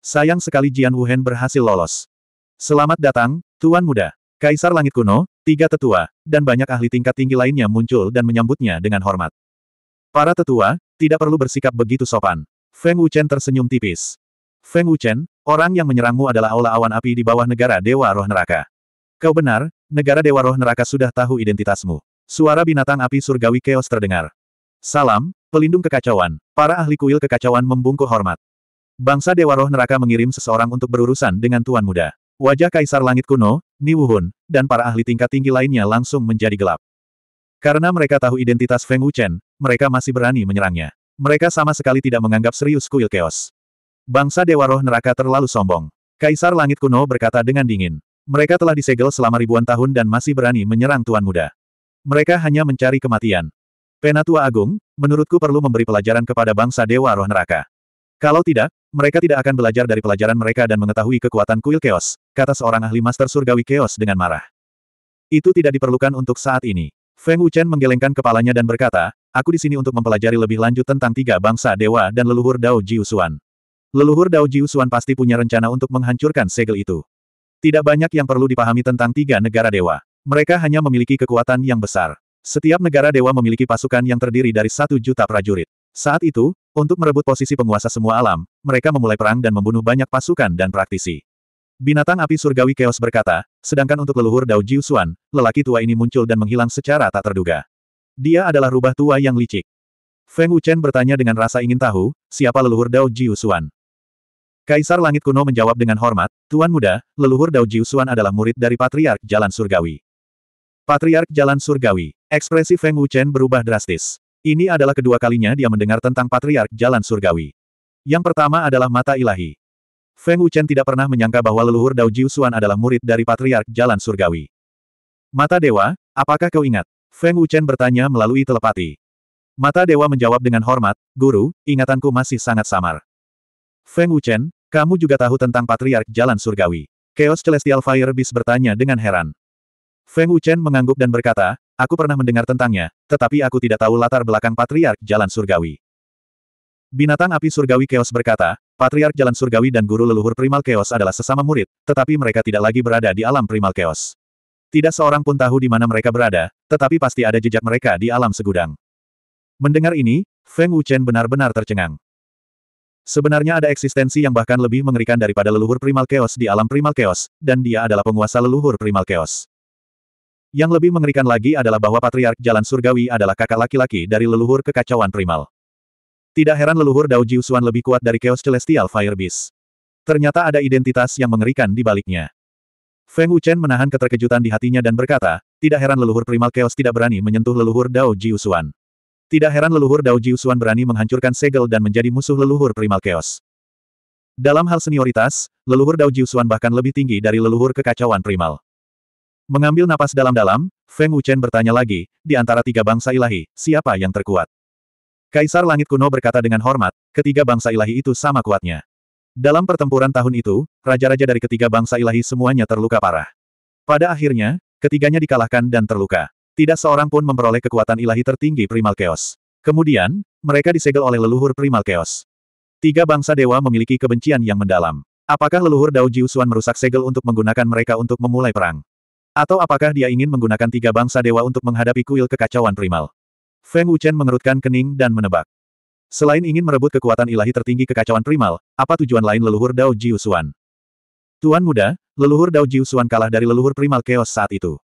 Sayang sekali Jian Wuhen berhasil lolos. Selamat datang, Tuan Muda. Kaisar Langit Kuno, tiga tetua, dan banyak ahli tingkat tinggi lainnya muncul dan menyambutnya dengan hormat. Para tetua, tidak perlu bersikap begitu sopan. Feng Wuchen tersenyum tipis. Feng Wuchen, orang yang menyerangmu adalah aula awan api di bawah negara Dewa Roh Neraka. Kau benar, negara Dewa Roh Neraka sudah tahu identitasmu. Suara binatang api surgawi keos terdengar. Salam, pelindung kekacauan. Para ahli kuil kekacauan membungkuk hormat. Bangsa Dewa Roh Neraka mengirim seseorang untuk berurusan dengan Tuan Muda. Wajah Kaisar Langit Kuno, Niwuhun, dan para ahli tingkat tinggi lainnya langsung menjadi gelap. Karena mereka tahu identitas Feng Wuchen, mereka masih berani menyerangnya. Mereka sama sekali tidak menganggap serius kuil keos. Bangsa Dewa Roh Neraka terlalu sombong. Kaisar Langit Kuno berkata dengan dingin. Mereka telah disegel selama ribuan tahun dan masih berani menyerang Tuan Muda. Mereka hanya mencari kematian. Penatua Agung, menurutku perlu memberi pelajaran kepada bangsa Dewa Roh Neraka. Kalau tidak, mereka tidak akan belajar dari pelajaran mereka dan mengetahui kekuatan kuil Chaos. kata seorang ahli master surgawi Chaos dengan marah. Itu tidak diperlukan untuk saat ini. Feng Wuchen menggelengkan kepalanya dan berkata, aku di sini untuk mempelajari lebih lanjut tentang tiga bangsa dewa dan leluhur Dao Jiusuan. Leluhur Dao Jiusuan pasti punya rencana untuk menghancurkan segel itu. Tidak banyak yang perlu dipahami tentang tiga negara dewa. Mereka hanya memiliki kekuatan yang besar. Setiap negara dewa memiliki pasukan yang terdiri dari satu juta prajurit. Saat itu, untuk merebut posisi penguasa semua alam, mereka memulai perang dan membunuh banyak pasukan dan praktisi. Binatang api surgawi Chaos berkata, sedangkan untuk leluhur Dao Jiusuan, lelaki tua ini muncul dan menghilang secara tak terduga. Dia adalah rubah tua yang licik. Feng Wuchen bertanya dengan rasa ingin tahu, siapa leluhur Dao Jiusuan. Kaisar Langit Kuno menjawab dengan hormat, Tuan Muda, leluhur Dao Jiusuan adalah murid dari Patriark Jalan Surgawi. Patriark Jalan Surgawi. Ekspresi Feng Wuchen berubah drastis. Ini adalah kedua kalinya dia mendengar tentang Patriark Jalan Surgawi. Yang pertama adalah Mata Ilahi. Feng Wuchen tidak pernah menyangka bahwa leluhur Dao Jiusuan adalah murid dari Patriark Jalan Surgawi. Mata Dewa, apakah kau ingat? Feng Wuchen bertanya melalui telepati. Mata Dewa menjawab dengan hormat, Guru, ingatanku masih sangat samar. Feng Wuchen, kamu juga tahu tentang Patriark Jalan Surgawi. Chaos Celestial Fire Beast bertanya dengan heran. Feng Wuchen mengangguk dan berkata, aku pernah mendengar tentangnya, tetapi aku tidak tahu latar belakang Patriark Jalan Surgawi. Binatang api surgawi Chaos berkata, Patriark Jalan Surgawi dan guru leluhur Primal Chaos adalah sesama murid, tetapi mereka tidak lagi berada di alam Primal Chaos. Tidak seorang pun tahu di mana mereka berada, tetapi pasti ada jejak mereka di alam segudang. Mendengar ini, Feng Wuchen benar-benar tercengang. Sebenarnya ada eksistensi yang bahkan lebih mengerikan daripada leluhur primal chaos di alam primal chaos, dan dia adalah penguasa leluhur primal chaos. Yang lebih mengerikan lagi adalah bahwa patriark jalan surgawi adalah kakak laki-laki dari leluhur kekacauan primal. Tidak heran leluhur Dao Jiusuan lebih kuat dari Chaos Celestial Fire Beast. Ternyata ada identitas yang mengerikan di baliknya. Feng Wuchen menahan keterkejutan di hatinya dan berkata, tidak heran leluhur primal chaos tidak berani menyentuh leluhur Dao Jiusuan. Tidak heran leluhur Dao Jiusuan berani menghancurkan segel dan menjadi musuh leluhur primal chaos. Dalam hal senioritas, leluhur Dao Jiusuan bahkan lebih tinggi dari leluhur kekacauan primal. Mengambil napas dalam-dalam, Feng Wuchen bertanya lagi, di antara tiga bangsa ilahi, siapa yang terkuat? Kaisar Langit Kuno berkata dengan hormat, ketiga bangsa ilahi itu sama kuatnya. Dalam pertempuran tahun itu, raja-raja dari ketiga bangsa ilahi semuanya terluka parah. Pada akhirnya, ketiganya dikalahkan dan terluka. Tidak seorang pun memperoleh kekuatan ilahi tertinggi primal chaos. Kemudian, mereka disegel oleh leluhur primal chaos. Tiga bangsa dewa memiliki kebencian yang mendalam. Apakah leluhur Dao Jiusuan merusak segel untuk menggunakan mereka untuk memulai perang? Atau apakah dia ingin menggunakan tiga bangsa dewa untuk menghadapi kuil kekacauan primal? Feng Wuchen mengerutkan kening dan menebak. Selain ingin merebut kekuatan ilahi tertinggi kekacauan primal, apa tujuan lain leluhur Dao Jiusuan? Tuan muda, leluhur Dao Jiusuan kalah dari leluhur primal chaos saat itu.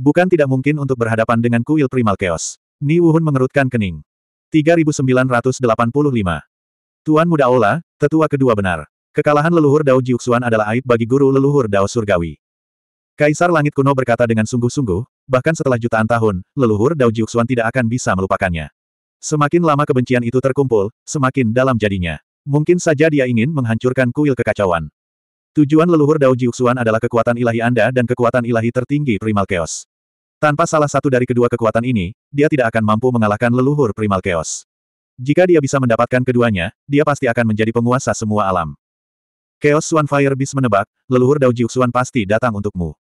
Bukan tidak mungkin untuk berhadapan dengan kuil primal chaos. Ni Wuhun mengerutkan kening. 3985. Tuan Muda Ola, tetua kedua benar. Kekalahan leluhur Dao Jiuxuan adalah aib bagi guru leluhur Dao Surgawi. Kaisar Langit Kuno berkata dengan sungguh-sungguh, bahkan setelah jutaan tahun, leluhur Dao Jiuxuan tidak akan bisa melupakannya. Semakin lama kebencian itu terkumpul, semakin dalam jadinya. Mungkin saja dia ingin menghancurkan kuil kekacauan. Tujuan leluhur Dao Jiuxuan adalah kekuatan ilahi Anda dan kekuatan ilahi tertinggi Primal Chaos. Tanpa salah satu dari kedua kekuatan ini, dia tidak akan mampu mengalahkan leluhur Primal Chaos. Jika dia bisa mendapatkan keduanya, dia pasti akan menjadi penguasa semua alam. Chaos Swan Fire Beast menebak, leluhur Dao Jiuxuan pasti datang untukmu.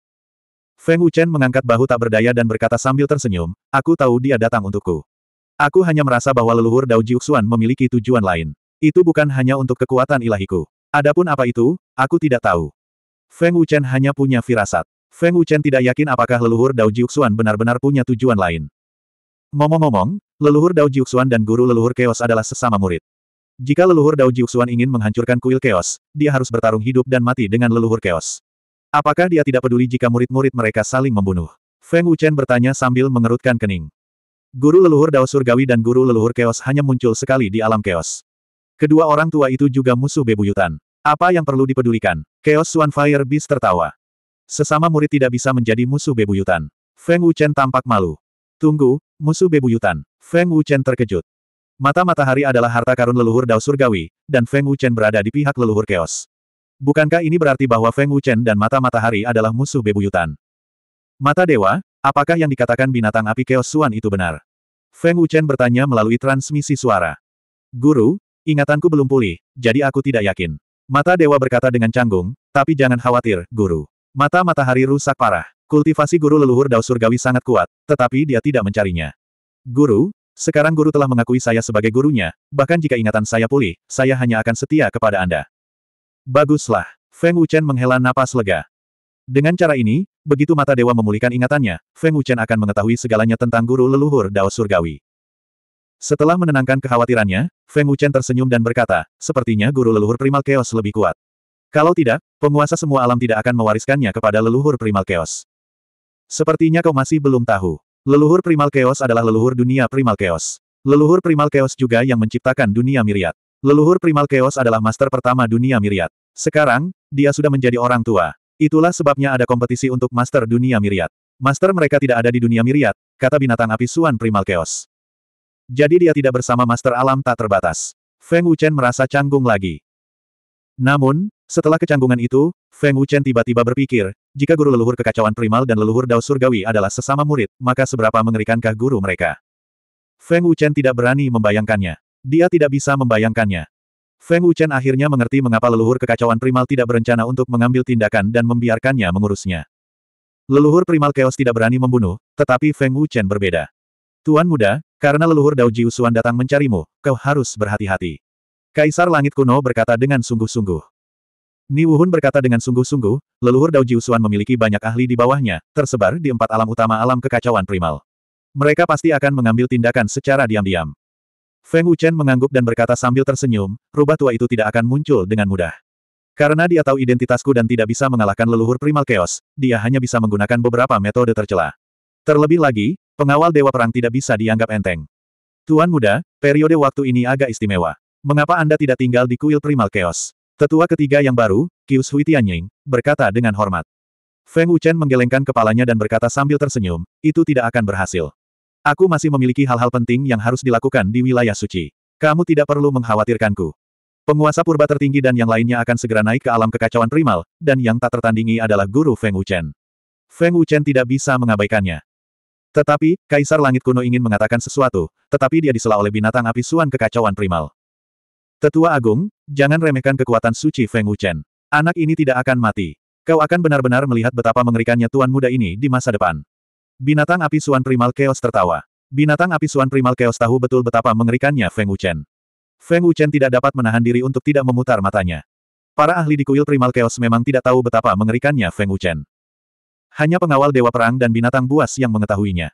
Feng Wuchen mengangkat bahu tak berdaya dan berkata sambil tersenyum, aku tahu dia datang untukku. Aku hanya merasa bahwa leluhur Dao Jiuxuan memiliki tujuan lain. Itu bukan hanya untuk kekuatan ilahiku. Adapun apa itu, Aku tidak tahu. Feng Wuchen hanya punya firasat. Feng Wuchen tidak yakin apakah leluhur Dao Jiuxuan benar-benar punya tujuan lain. Ngomong-ngomong, leluhur Dao Jiuxuan dan guru leluhur Chaos adalah sesama murid. Jika leluhur Dao Jiuxuan ingin menghancurkan kuil Chaos, dia harus bertarung hidup dan mati dengan leluhur Chaos. Apakah dia tidak peduli jika murid-murid mereka saling membunuh? Feng Wuchen bertanya sambil mengerutkan kening. Guru leluhur Dao Surgawi dan guru leluhur Chaos hanya muncul sekali di alam Chaos. Kedua orang tua itu juga musuh bebuyutan. Apa yang perlu dipedulikan? Chaos One Fire Beast tertawa. Sesama murid tidak bisa menjadi musuh bebuyutan. Feng Wuchen tampak malu. Tunggu, musuh bebuyutan. Feng Wuchen terkejut. Mata matahari adalah harta karun leluhur Dao Surgawi, dan Feng Wuchen berada di pihak leluhur Chaos. Bukankah ini berarti bahwa Feng Wuchen dan mata matahari adalah musuh bebuyutan? Mata dewa, apakah yang dikatakan binatang api Chaos Suan itu benar? Feng Wuchen bertanya melalui transmisi suara. Guru, ingatanku belum pulih, jadi aku tidak yakin. Mata dewa berkata dengan canggung, tapi jangan khawatir, guru. Mata matahari rusak parah. Kultivasi guru leluhur Dao Surgawi sangat kuat, tetapi dia tidak mencarinya. Guru, sekarang guru telah mengakui saya sebagai gurunya, bahkan jika ingatan saya pulih, saya hanya akan setia kepada Anda. Baguslah. Feng Wuchen menghela napas lega. Dengan cara ini, begitu mata dewa memulihkan ingatannya, Feng Wuchen akan mengetahui segalanya tentang guru leluhur Dao Surgawi. Setelah menenangkan kekhawatirannya, Feng Wuchen tersenyum dan berkata, sepertinya guru leluhur primal chaos lebih kuat. Kalau tidak, penguasa semua alam tidak akan mewariskannya kepada leluhur primal chaos. Sepertinya kau masih belum tahu. Leluhur primal chaos adalah leluhur dunia primal chaos. Leluhur primal chaos juga yang menciptakan dunia miriat. Leluhur primal chaos adalah master pertama dunia miriat. Sekarang, dia sudah menjadi orang tua. Itulah sebabnya ada kompetisi untuk master dunia miriat. Master mereka tidak ada di dunia miriat, kata binatang api Suan primal chaos. Jadi dia tidak bersama Master Alam tak terbatas. Feng Wuchen merasa canggung lagi. Namun, setelah kecanggungan itu, Feng Wuchen tiba-tiba berpikir, jika guru leluhur kekacauan primal dan leluhur dao surgawi adalah sesama murid, maka seberapa mengerikankah guru mereka? Feng Wuchen tidak berani membayangkannya. Dia tidak bisa membayangkannya. Feng Wuchen akhirnya mengerti mengapa leluhur kekacauan primal tidak berencana untuk mengambil tindakan dan membiarkannya mengurusnya. Leluhur primal chaos tidak berani membunuh, tetapi Feng Wuchen berbeda. Tuan muda, karena leluhur Dao Jiusuan datang mencarimu, kau harus berhati-hati. Kaisar Langit Kuno berkata dengan sungguh-sungguh. Ni Wuhun berkata dengan sungguh-sungguh, leluhur Dao Jiusuan memiliki banyak ahli di bawahnya, tersebar di empat alam utama alam kekacauan primal. Mereka pasti akan mengambil tindakan secara diam-diam. Feng Wuchen mengangguk dan berkata sambil tersenyum, rubah tua itu tidak akan muncul dengan mudah. Karena dia tahu identitasku dan tidak bisa mengalahkan leluhur primal chaos, dia hanya bisa menggunakan beberapa metode tercela. Terlebih lagi, Pengawal Dewa Perang tidak bisa dianggap enteng. Tuan muda, periode waktu ini agak istimewa. Mengapa Anda tidak tinggal di kuil Primal Chaos? Tetua ketiga yang baru, Kius Hui Tianying, berkata dengan hormat. Feng Wuchen menggelengkan kepalanya dan berkata sambil tersenyum, itu tidak akan berhasil. Aku masih memiliki hal-hal penting yang harus dilakukan di wilayah suci. Kamu tidak perlu mengkhawatirkanku. Penguasa purba tertinggi dan yang lainnya akan segera naik ke alam kekacauan primal, dan yang tak tertandingi adalah guru Feng Wuchen. Feng Wuchen tidak bisa mengabaikannya. Tetapi, Kaisar Langit Kuno ingin mengatakan sesuatu, tetapi dia disela oleh binatang api suan kekacauan primal. Tetua Agung, jangan remehkan kekuatan suci Feng Wuchen. Anak ini tidak akan mati. Kau akan benar-benar melihat betapa mengerikannya tuan muda ini di masa depan. Binatang api suan primal Chaos tertawa. Binatang api suan primal Chaos tahu betul betapa mengerikannya Feng Wuchen. Feng Wuchen tidak dapat menahan diri untuk tidak memutar matanya. Para ahli di kuil primal Chaos memang tidak tahu betapa mengerikannya Feng Wuchen. Hanya pengawal Dewa Perang dan binatang buas yang mengetahuinya.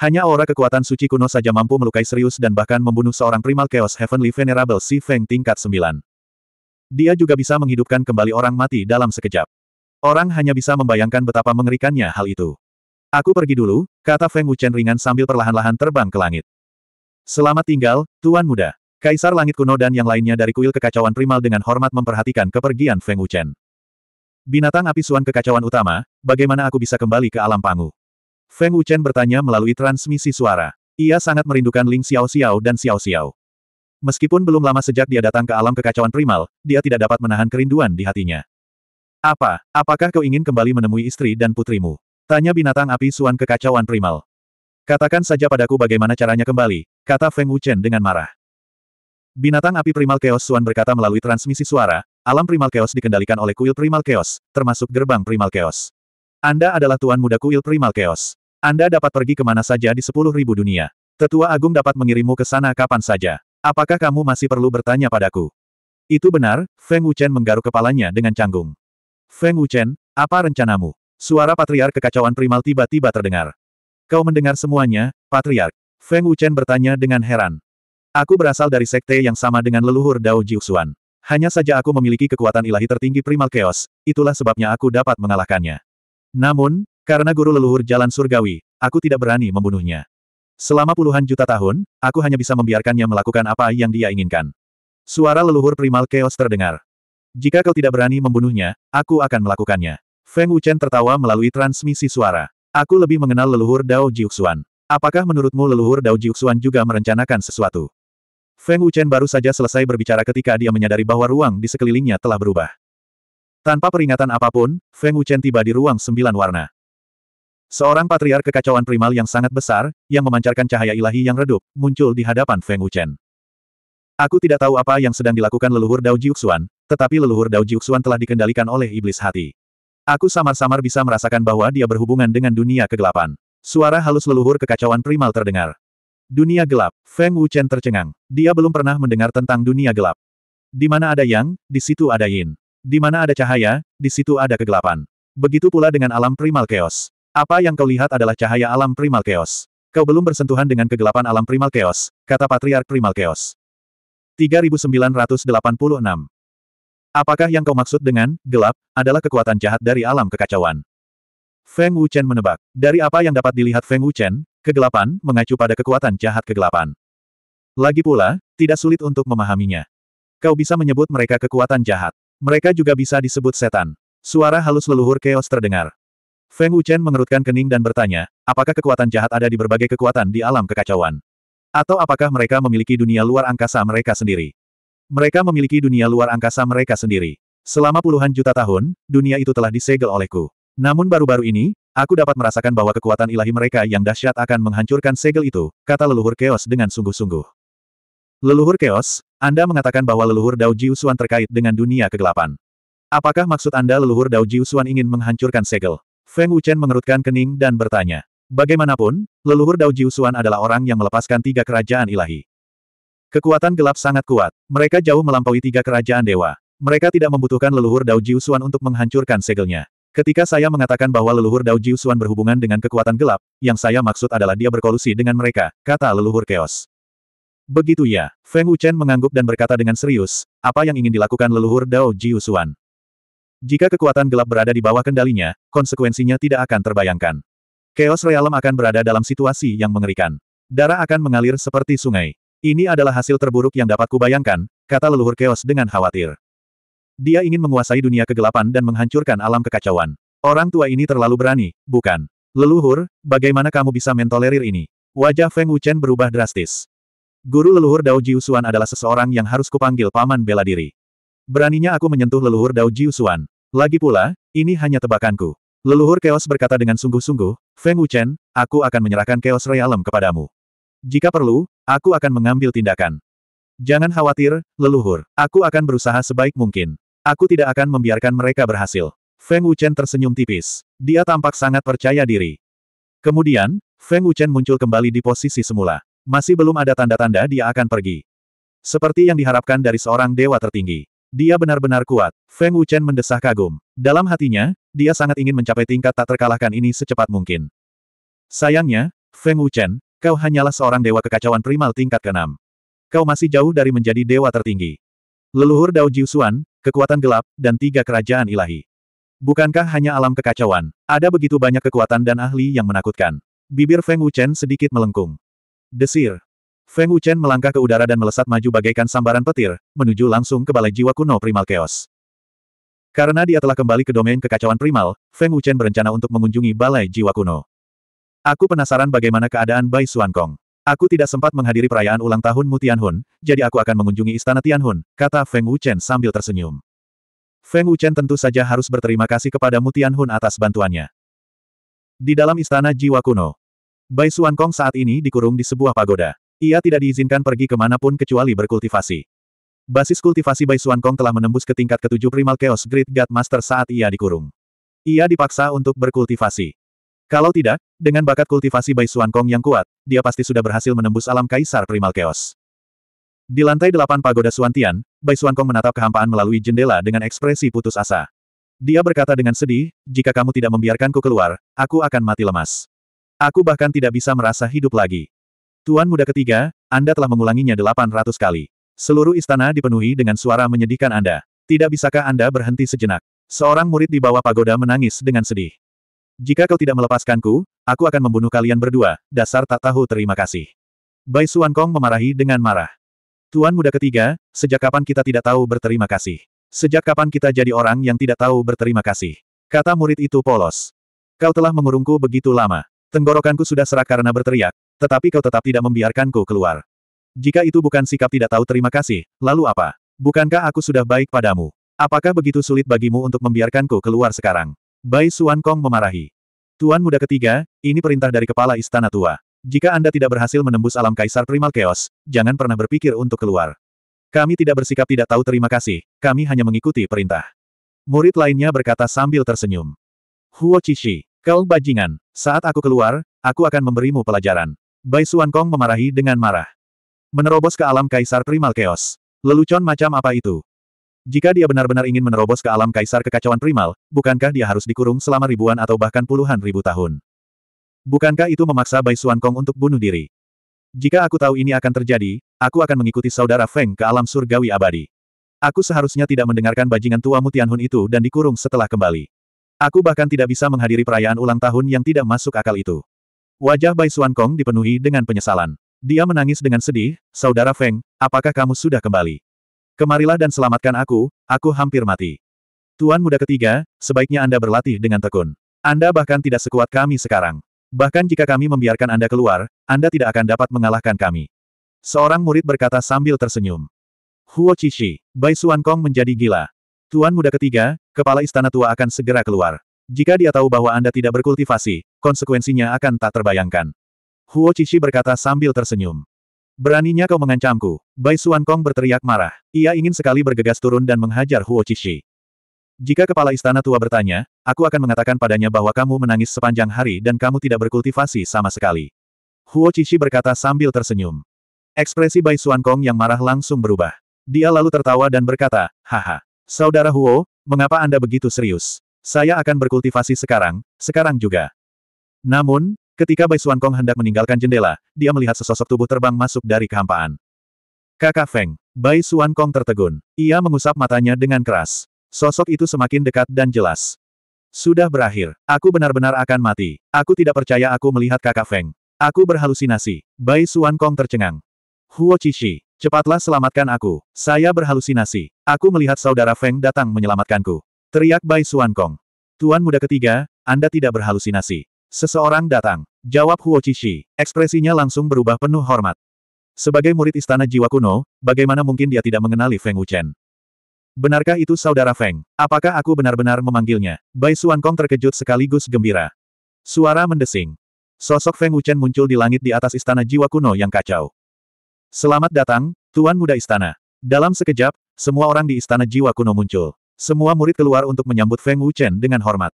Hanya aura kekuatan suci kuno saja mampu melukai serius dan bahkan membunuh seorang primal Chaos Heavenly Venerable Si Feng tingkat 9. Dia juga bisa menghidupkan kembali orang mati dalam sekejap. Orang hanya bisa membayangkan betapa mengerikannya hal itu. Aku pergi dulu, kata Feng Wuchen ringan sambil perlahan-lahan terbang ke langit. Selamat tinggal, Tuan Muda. Kaisar Langit Kuno dan yang lainnya dari kuil kekacauan primal dengan hormat memperhatikan kepergian Feng Wuchen. Binatang api suan kekacauan utama, bagaimana aku bisa kembali ke alam pangu? Feng Wuchen bertanya melalui transmisi suara. Ia sangat merindukan Ling Xiao Xiao dan Xiao Xiao. Meskipun belum lama sejak dia datang ke alam kekacauan primal, dia tidak dapat menahan kerinduan di hatinya. Apa, apakah kau ingin kembali menemui istri dan putrimu? Tanya binatang api suan kekacauan primal. Katakan saja padaku bagaimana caranya kembali, kata Feng Wuchen dengan marah. Binatang api primal Chaos Suan berkata melalui transmisi suara, Alam primal chaos dikendalikan oleh kuil primal chaos, termasuk gerbang primal chaos. Anda adalah tuan muda kuil primal chaos. Anda dapat pergi ke mana saja di sepuluh ribu dunia. Tetua Agung dapat mengirimmu ke sana kapan saja. Apakah kamu masih perlu bertanya padaku? Itu benar, Feng Wuchen menggaruk kepalanya dengan canggung. Feng Wuchen, apa rencanamu? Suara patriark kekacauan primal tiba-tiba terdengar. Kau mendengar semuanya, patriark. Feng Wuchen bertanya dengan heran. Aku berasal dari sekte yang sama dengan leluhur Dao Jiuxuan. Hanya saja aku memiliki kekuatan ilahi tertinggi primal chaos, itulah sebabnya aku dapat mengalahkannya. Namun, karena guru leluhur jalan surgawi, aku tidak berani membunuhnya. Selama puluhan juta tahun, aku hanya bisa membiarkannya melakukan apa yang dia inginkan. Suara leluhur primal chaos terdengar. Jika kau tidak berani membunuhnya, aku akan melakukannya. Feng Wuchen tertawa melalui transmisi suara. Aku lebih mengenal leluhur Dao Jiuxuan. Apakah menurutmu leluhur Dao Jiuxuan juga merencanakan sesuatu? Feng Wuchen baru saja selesai berbicara ketika dia menyadari bahwa ruang di sekelilingnya telah berubah. Tanpa peringatan apapun, Feng Wuchen tiba di ruang sembilan warna. Seorang patriark kekacauan primal yang sangat besar, yang memancarkan cahaya ilahi yang redup, muncul di hadapan Feng Wuchen. Aku tidak tahu apa yang sedang dilakukan leluhur Dao Jiuxuan, tetapi leluhur Dao Jiuxuan telah dikendalikan oleh iblis hati. Aku samar-samar bisa merasakan bahwa dia berhubungan dengan dunia kegelapan. Suara halus leluhur kekacauan primal terdengar. Dunia gelap, Feng Wuchen tercengang. Dia belum pernah mendengar tentang dunia gelap. Di mana ada yang, di situ ada yin. Di mana ada cahaya, di situ ada kegelapan. Begitu pula dengan alam primal chaos. Apa yang kau lihat adalah cahaya alam primal chaos. Kau belum bersentuhan dengan kegelapan alam primal chaos, kata patriark primal chaos. 3986. Apakah yang kau maksud dengan gelap adalah kekuatan jahat dari alam kekacauan? Feng Wuchen menebak. Dari apa yang dapat dilihat Feng Wuchen, Kegelapan mengacu pada kekuatan jahat kegelapan. Lagi pula, tidak sulit untuk memahaminya. Kau bisa menyebut mereka kekuatan jahat. Mereka juga bisa disebut setan. Suara halus leluhur keos terdengar. Feng Wuchen mengerutkan kening dan bertanya, apakah kekuatan jahat ada di berbagai kekuatan di alam kekacauan? Atau apakah mereka memiliki dunia luar angkasa mereka sendiri? Mereka memiliki dunia luar angkasa mereka sendiri. Selama puluhan juta tahun, dunia itu telah disegel olehku. Namun baru-baru ini, Aku dapat merasakan bahwa kekuatan ilahi mereka yang dahsyat akan menghancurkan segel itu, kata leluhur Chaos dengan sungguh-sungguh. Leluhur Chaos, Anda mengatakan bahwa leluhur Dao Jiusuan terkait dengan dunia kegelapan. Apakah maksud Anda leluhur Dao Jiusuan ingin menghancurkan segel? Feng Wuchen mengerutkan kening dan bertanya. Bagaimanapun, leluhur Dao Jiusuan adalah orang yang melepaskan tiga kerajaan ilahi. Kekuatan gelap sangat kuat. Mereka jauh melampaui tiga kerajaan dewa. Mereka tidak membutuhkan leluhur Dao Jiusuan untuk menghancurkan segelnya. Ketika saya mengatakan bahwa leluhur Dao Jiusuan berhubungan dengan kekuatan gelap, yang saya maksud adalah dia berkolusi dengan mereka, kata leluhur Chaos. Begitu ya, Feng Wuchen mengangguk dan berkata dengan serius, apa yang ingin dilakukan leluhur Dao Jiusuan? Jika kekuatan gelap berada di bawah kendalinya, konsekuensinya tidak akan terbayangkan. Chaos Realm akan berada dalam situasi yang mengerikan. Darah akan mengalir seperti sungai. Ini adalah hasil terburuk yang dapat kubayangkan, kata leluhur Chaos dengan khawatir. Dia ingin menguasai dunia kegelapan dan menghancurkan alam kekacauan. Orang tua ini terlalu berani, bukan? Leluhur, bagaimana kamu bisa mentolerir ini? Wajah Feng Wuchen berubah drastis. Guru leluhur Dao Jiusuan adalah seseorang yang harus kupanggil paman bela diri. Beraninya aku menyentuh leluhur Dao Jiusuan. Lagi pula, ini hanya tebakanku. Leluhur Chaos berkata dengan sungguh-sungguh, Feng Wuchen, aku akan menyerahkan Chaos Realm kepadamu. Jika perlu, aku akan mengambil tindakan. Jangan khawatir, leluhur. Aku akan berusaha sebaik mungkin. Aku tidak akan membiarkan mereka berhasil. Feng Wuchen tersenyum tipis. Dia tampak sangat percaya diri. Kemudian, Feng Wuchen muncul kembali di posisi semula. Masih belum ada tanda-tanda dia akan pergi. Seperti yang diharapkan dari seorang dewa tertinggi. Dia benar-benar kuat. Feng Wuchen mendesah kagum. Dalam hatinya, dia sangat ingin mencapai tingkat tak terkalahkan ini secepat mungkin. Sayangnya, Feng Wuchen, kau hanyalah seorang dewa kekacauan primal tingkat keenam. Kau masih jauh dari menjadi dewa tertinggi. Leluhur Dao Jiusuan, kekuatan gelap, dan tiga kerajaan ilahi. Bukankah hanya alam kekacauan? Ada begitu banyak kekuatan dan ahli yang menakutkan. Bibir Feng Wuchen sedikit melengkung. Desir. Feng Wuchen melangkah ke udara dan melesat maju bagaikan sambaran petir, menuju langsung ke Balai Jiwa Kuno Primal Chaos. Karena dia telah kembali ke domain kekacauan primal, Feng Wuchen berencana untuk mengunjungi Balai Jiwa Kuno. Aku penasaran bagaimana keadaan Bai Suan Aku tidak sempat menghadiri perayaan ulang tahun Mutianhun, jadi aku akan mengunjungi istana Tianhun, kata Feng Wuchen sambil tersenyum. Feng Wuchen tentu saja harus berterima kasih kepada Mutianhun atas bantuannya. Di dalam istana jiwa kuno, Bai Suan Kong saat ini dikurung di sebuah pagoda. Ia tidak diizinkan pergi kemanapun kecuali berkultivasi. Basis kultivasi Bai Suan Kong telah menembus ke tingkat ketujuh Primal Chaos Great God Master saat ia dikurung. Ia dipaksa untuk berkultivasi. Kalau tidak, dengan bakat kultivasi Bai Xuan Kong yang kuat, dia pasti sudah berhasil menembus alam kaisar primal chaos. Di lantai delapan pagoda Suantian, Bai Xuan Kong menatap kehampaan melalui jendela dengan ekspresi putus asa. Dia berkata dengan sedih, jika kamu tidak membiarkanku keluar, aku akan mati lemas. Aku bahkan tidak bisa merasa hidup lagi. Tuan muda ketiga, Anda telah mengulanginya delapan ratus kali. Seluruh istana dipenuhi dengan suara menyedihkan Anda. Tidak bisakah Anda berhenti sejenak? Seorang murid di bawah pagoda menangis dengan sedih. Jika kau tidak melepaskanku, aku akan membunuh kalian berdua, dasar tak tahu terima kasih. Bai Suan Kong memarahi dengan marah. Tuan muda ketiga, sejak kapan kita tidak tahu berterima kasih? Sejak kapan kita jadi orang yang tidak tahu berterima kasih? Kata murid itu polos. Kau telah mengurungku begitu lama. Tenggorokanku sudah serak karena berteriak, tetapi kau tetap tidak membiarkanku keluar. Jika itu bukan sikap tidak tahu terima kasih, lalu apa? Bukankah aku sudah baik padamu? Apakah begitu sulit bagimu untuk membiarkanku keluar sekarang? Bai Suan Kong memarahi. Tuan muda ketiga, ini perintah dari kepala istana tua. Jika Anda tidak berhasil menembus alam kaisar primal chaos, jangan pernah berpikir untuk keluar. Kami tidak bersikap tidak tahu terima kasih, kami hanya mengikuti perintah. Murid lainnya berkata sambil tersenyum. Huo Cishi, kau bajingan, saat aku keluar, aku akan memberimu pelajaran. Bai Suan Kong memarahi dengan marah. Menerobos ke alam kaisar primal chaos. Lelucon macam apa itu? Jika dia benar-benar ingin menerobos ke alam kaisar kekacauan primal, bukankah dia harus dikurung selama ribuan atau bahkan puluhan ribu tahun? Bukankah itu memaksa Bai Xuan Kong untuk bunuh diri? Jika aku tahu ini akan terjadi, aku akan mengikuti saudara Feng ke alam surgawi abadi. Aku seharusnya tidak mendengarkan bajingan tua Mutianhun itu dan dikurung setelah kembali. Aku bahkan tidak bisa menghadiri perayaan ulang tahun yang tidak masuk akal itu. Wajah Bai Xuan Kong dipenuhi dengan penyesalan. Dia menangis dengan sedih, Saudara Feng, apakah kamu sudah kembali? Kemarilah dan selamatkan aku, aku hampir mati. Tuan muda ketiga, sebaiknya Anda berlatih dengan tekun. Anda bahkan tidak sekuat kami sekarang. Bahkan jika kami membiarkan Anda keluar, Anda tidak akan dapat mengalahkan kami. Seorang murid berkata sambil tersenyum. Huo Qishi, Bai Suan Kong menjadi gila. Tuan muda ketiga, kepala istana tua akan segera keluar. Jika dia tahu bahwa Anda tidak berkultivasi, konsekuensinya akan tak terbayangkan. Huo Qishi berkata sambil tersenyum. Beraninya kau mengancamku. Bai Suan Kong berteriak marah. Ia ingin sekali bergegas turun dan menghajar Huo Qixi. Jika kepala istana tua bertanya, aku akan mengatakan padanya bahwa kamu menangis sepanjang hari dan kamu tidak berkultivasi sama sekali. Huo Qixi berkata sambil tersenyum. Ekspresi Bai Suan Kong yang marah langsung berubah. Dia lalu tertawa dan berkata, Haha. Saudara Huo, mengapa Anda begitu serius? Saya akan berkultivasi sekarang, sekarang juga. Namun, Ketika Bai Xuan Kong hendak meninggalkan jendela, dia melihat sesosok tubuh terbang masuk dari kehampaan. Kakak Feng, Bai Xuan Kong tertegun. Ia mengusap matanya dengan keras. Sosok itu semakin dekat dan jelas. Sudah berakhir. Aku benar-benar akan mati. Aku tidak percaya aku melihat kakak Feng. Aku berhalusinasi. Bai Xuan Kong tercengang. Huo Qixi, cepatlah selamatkan aku. Saya berhalusinasi. Aku melihat saudara Feng datang menyelamatkanku. Teriak Bai Xuan Kong. Tuan muda ketiga, Anda tidak berhalusinasi. Seseorang datang. Jawab Huo Qishi. Ekspresinya langsung berubah penuh hormat. Sebagai murid istana jiwa kuno, bagaimana mungkin dia tidak mengenali Feng Wuchen? Benarkah itu saudara Feng? Apakah aku benar-benar memanggilnya? Bai Suan Kong terkejut sekaligus gembira. Suara mendesing. Sosok Feng Wuchen muncul di langit di atas istana jiwa kuno yang kacau. Selamat datang, Tuan Muda Istana. Dalam sekejap, semua orang di istana jiwa kuno muncul. Semua murid keluar untuk menyambut Feng Wuchen dengan hormat.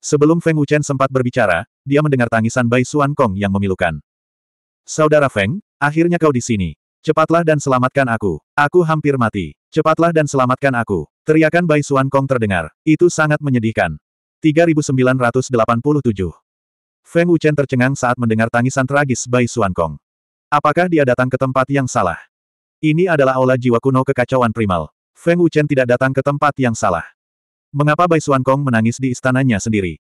Sebelum Feng Wuchen sempat berbicara, dia mendengar tangisan Bai Xuan Kong yang memilukan. Saudara Feng, akhirnya kau di sini. Cepatlah dan selamatkan aku. Aku hampir mati. Cepatlah dan selamatkan aku. Teriakan Bai Xuan Kong terdengar. Itu sangat menyedihkan. 3987 Feng Wuchen tercengang saat mendengar tangisan tragis Bai Xuan Kong. Apakah dia datang ke tempat yang salah? Ini adalah aula jiwa kuno kekacauan primal. Feng Wuchen tidak datang ke tempat yang salah. Mengapa Bai Xuan Kong menangis di istananya sendiri?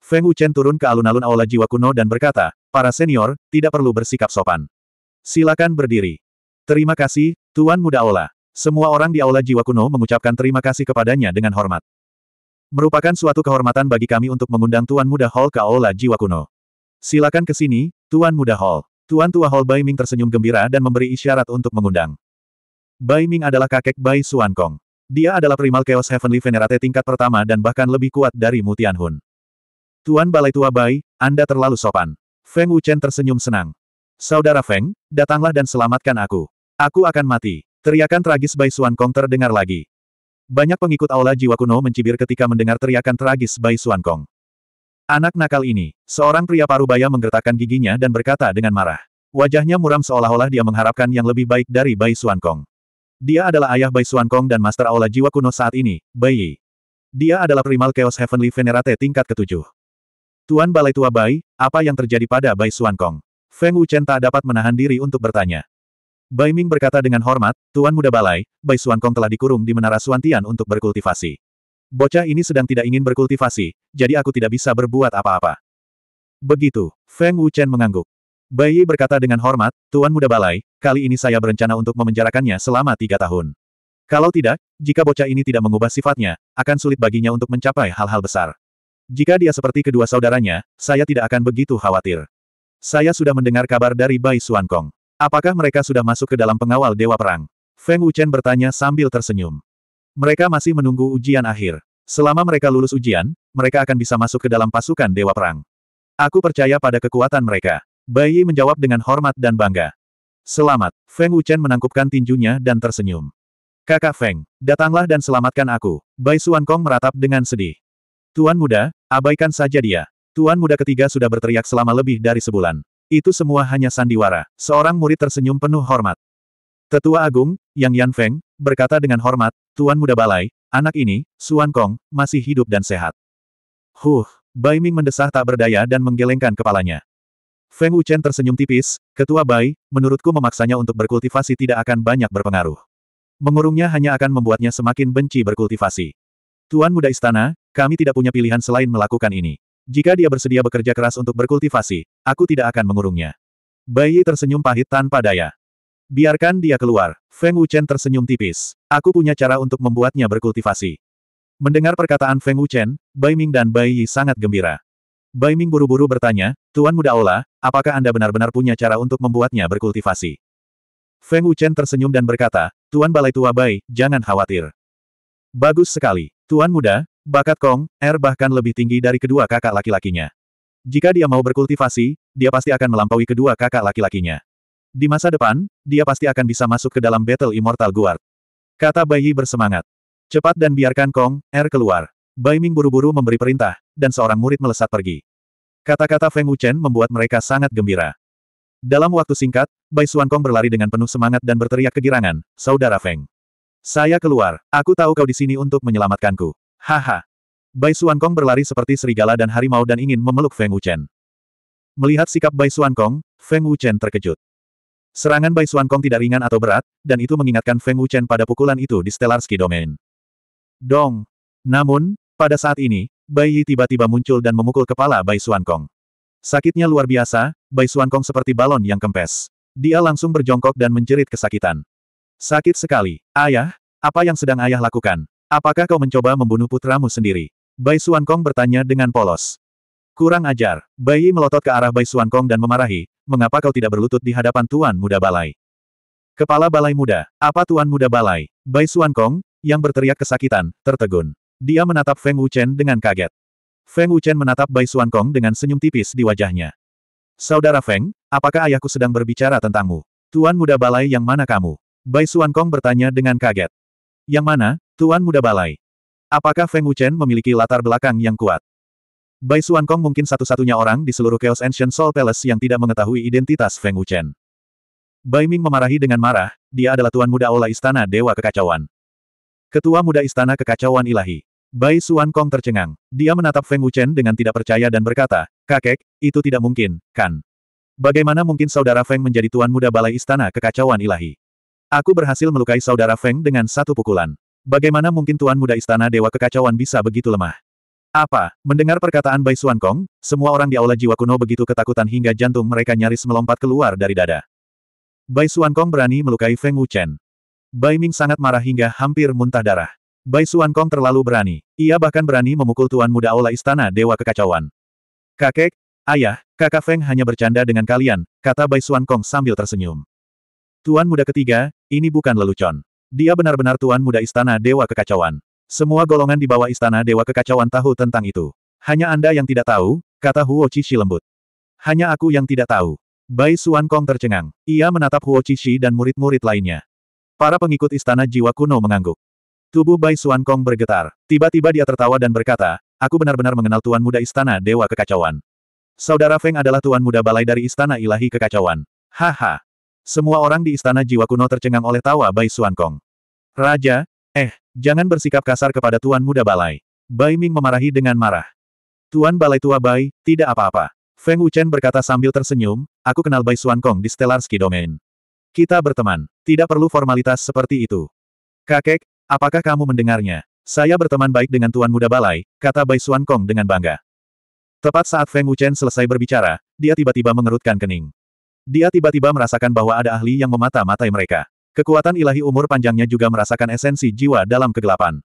Feng Wuchen turun ke alun-alun aula jiwa kuno dan berkata, para senior, tidak perlu bersikap sopan. Silakan berdiri. Terima kasih, Tuan Muda Aula. Semua orang di aula jiwa kuno mengucapkan terima kasih kepadanya dengan hormat. Merupakan suatu kehormatan bagi kami untuk mengundang Tuan Muda Hall ke aula jiwa kuno. Silakan ke sini, Tuan Muda Hall. Tuan Tua Hall Bai Ming tersenyum gembira dan memberi isyarat untuk mengundang. Bai Ming adalah kakek Bai Suan Kong. Dia adalah primal Chaos Heavenly Venerate tingkat pertama dan bahkan lebih kuat dari Mu Tianhun. Tuan Balai Tua Bai, Anda terlalu sopan. Feng Wuchen tersenyum senang. Saudara Feng, datanglah dan selamatkan aku. Aku akan mati. Teriakan tragis Bai Suan Kong terdengar lagi. Banyak pengikut aula jiwa kuno mencibir ketika mendengar teriakan tragis Bai Suan Kong. Anak nakal ini, seorang pria paruh baya menggertakkan giginya dan berkata dengan marah. Wajahnya muram seolah-olah dia mengharapkan yang lebih baik dari Bai Suan Kong. Dia adalah ayah Bai Xuan Kong dan Master Aula Jiwa Kuno saat ini, Bai Yi. Dia adalah primal Chaos Heavenly Venerate tingkat ketujuh. Tuan Balai Tua Bai, apa yang terjadi pada Bai Xuan Kong? Feng Wuchen tak dapat menahan diri untuk bertanya. Bai Ming berkata dengan hormat, Tuan Muda Balai, Bai Xuan Kong telah dikurung di Menara Suantian untuk berkultivasi. Bocah ini sedang tidak ingin berkultivasi, jadi aku tidak bisa berbuat apa-apa. Begitu, Feng Wuchen mengangguk. Bai Yi berkata dengan hormat, Tuan Muda Balai, kali ini saya berencana untuk memenjarakannya selama tiga tahun. Kalau tidak, jika bocah ini tidak mengubah sifatnya, akan sulit baginya untuk mencapai hal-hal besar. Jika dia seperti kedua saudaranya, saya tidak akan begitu khawatir. Saya sudah mendengar kabar dari Bai Xuan Kong. Apakah mereka sudah masuk ke dalam pengawal Dewa Perang? Feng Wuchen bertanya sambil tersenyum. Mereka masih menunggu ujian akhir. Selama mereka lulus ujian, mereka akan bisa masuk ke dalam pasukan Dewa Perang. Aku percaya pada kekuatan mereka. Bai Yi menjawab dengan hormat dan bangga. Selamat. Feng Wuchen menangkupkan tinjunya dan tersenyum. Kakak Feng, datanglah dan selamatkan aku. Bai Suan Kong meratap dengan sedih. Tuan muda, abaikan saja dia. Tuan muda ketiga sudah berteriak selama lebih dari sebulan. Itu semua hanya sandiwara. Seorang murid tersenyum penuh hormat. Tetua Agung, Yang Yan Feng, berkata dengan hormat, Tuan muda balai, anak ini, Suan Kong, masih hidup dan sehat. Huh, Bai Ming mendesah tak berdaya dan menggelengkan kepalanya. Feng Wuchen tersenyum tipis, ketua Bai, menurutku memaksanya untuk berkultivasi tidak akan banyak berpengaruh. Mengurungnya hanya akan membuatnya semakin benci berkultivasi. Tuan Muda Istana, kami tidak punya pilihan selain melakukan ini. Jika dia bersedia bekerja keras untuk berkultivasi, aku tidak akan mengurungnya. Yi tersenyum pahit tanpa daya. Biarkan dia keluar. Feng Wuchen tersenyum tipis. Aku punya cara untuk membuatnya berkultivasi. Mendengar perkataan Feng Wuchen, Bai Ming dan Bai Yi sangat gembira. Bai Ming buru-buru bertanya, Tuan Muda ola apakah Anda benar-benar punya cara untuk membuatnya berkultivasi? Feng Wuchen tersenyum dan berkata, Tuan Balai Tua Bai, jangan khawatir. Bagus sekali. Tuan Muda, bakat Kong, Er bahkan lebih tinggi dari kedua kakak laki-lakinya. Jika dia mau berkultivasi, dia pasti akan melampaui kedua kakak laki-lakinya. Di masa depan, dia pasti akan bisa masuk ke dalam Battle Immortal Guard. Kata Bai Yi bersemangat. Cepat dan biarkan Kong, Er keluar. Bai Ming buru-buru memberi perintah, dan seorang murid melesat pergi. Kata-kata Feng Wuchen membuat mereka sangat gembira. Dalam waktu singkat, Bai Suankong berlari dengan penuh semangat dan berteriak kegirangan, Saudara Feng. Saya keluar, aku tahu kau di sini untuk menyelamatkanku. Haha. Bai Suankong berlari seperti serigala dan harimau dan ingin memeluk Feng Wuchen. Melihat sikap Bai Suankong, Feng Wuchen terkejut. Serangan Bai Xuan Kong tidak ringan atau berat, dan itu mengingatkan Feng Wuchen pada pukulan itu di Stellarski Domain. Dong! Namun, pada saat ini, Bai Yi tiba-tiba muncul dan memukul kepala Bai Suankong. Sakitnya luar biasa, Bai Suankong seperti balon yang kempes. Dia langsung berjongkok dan menjerit kesakitan. Sakit sekali. Ayah, apa yang sedang ayah lakukan? Apakah kau mencoba membunuh putramu sendiri? Bai Suankong bertanya dengan polos. Kurang ajar. Bai Yi melotot ke arah Bai Suankong dan memarahi, mengapa kau tidak berlutut di hadapan Tuan Muda Balai? Kepala Balai Muda, apa Tuan Muda Balai? Bai Suankong, yang berteriak kesakitan, tertegun. Dia menatap Feng Wuchen dengan kaget. Feng Wuchen menatap Bai Xuan Kong dengan senyum tipis di wajahnya. Saudara Feng, apakah ayahku sedang berbicara tentangmu? Tuan muda balai yang mana kamu? Bai Xuan Kong bertanya dengan kaget. Yang mana, Tuan muda balai? Apakah Feng Wuchen memiliki latar belakang yang kuat? Bai Xuan Kong mungkin satu-satunya orang di seluruh Chaos Ancient Soul Palace yang tidak mengetahui identitas Feng Wuchen. Bai Ming memarahi dengan marah, dia adalah tuan muda aula istana Dewa Kekacauan. Ketua muda istana kekacauan ilahi. Bai Suan Kong tercengang. Dia menatap Feng Wuchen dengan tidak percaya dan berkata, Kakek, itu tidak mungkin, kan? Bagaimana mungkin saudara Feng menjadi tuan muda balai istana kekacauan ilahi? Aku berhasil melukai saudara Feng dengan satu pukulan. Bagaimana mungkin tuan muda istana dewa kekacauan bisa begitu lemah? Apa? Mendengar perkataan Bai Suan Kong, semua orang di aula jiwa kuno begitu ketakutan hingga jantung mereka nyaris melompat keluar dari dada. Bai Suan Kong berani melukai Feng Wuchen. Bai Ming sangat marah hingga hampir muntah darah. Bai Suan Kong terlalu berani. Ia bahkan berani memukul tuan muda aula istana Dewa Kekacauan. Kakek, ayah, kakak Feng hanya bercanda dengan kalian, kata Bai Suan Kong sambil tersenyum. Tuan muda ketiga, ini bukan lelucon. Dia benar-benar tuan muda istana Dewa Kekacauan. Semua golongan di bawah istana Dewa Kekacauan tahu tentang itu. Hanya Anda yang tidak tahu, kata Huo Qixi lembut. Hanya aku yang tidak tahu. Bai Suan Kong tercengang. Ia menatap Huo Qixi dan murid-murid lainnya. Para pengikut istana jiwa kuno mengangguk. Tubuh Bai Suan Kong bergetar. Tiba-tiba dia tertawa dan berkata, aku benar-benar mengenal Tuan Muda Istana Dewa Kekacauan. Saudara Feng adalah Tuan Muda Balai dari Istana Ilahi Kekacauan. Haha. Semua orang di Istana Jiwa Kuno tercengang oleh tawa Bai Suan Kong. Raja, eh, jangan bersikap kasar kepada Tuan Muda Balai. Bai Ming memarahi dengan marah. Tuan Balai Tua Bai, tidak apa-apa. Feng Wuchen berkata sambil tersenyum, aku kenal Bai Suan Kong di Stellarski Domain. Kita berteman. Tidak perlu formalitas seperti itu. Kakek, apakah kamu mendengarnya? Saya berteman baik dengan Tuan Muda Balai, kata Bai Xuan Kong dengan bangga. Tepat saat Feng Wuchen selesai berbicara, dia tiba-tiba mengerutkan kening. Dia tiba-tiba merasakan bahwa ada ahli yang memata-matai mereka. Kekuatan ilahi umur panjangnya juga merasakan esensi jiwa dalam kegelapan.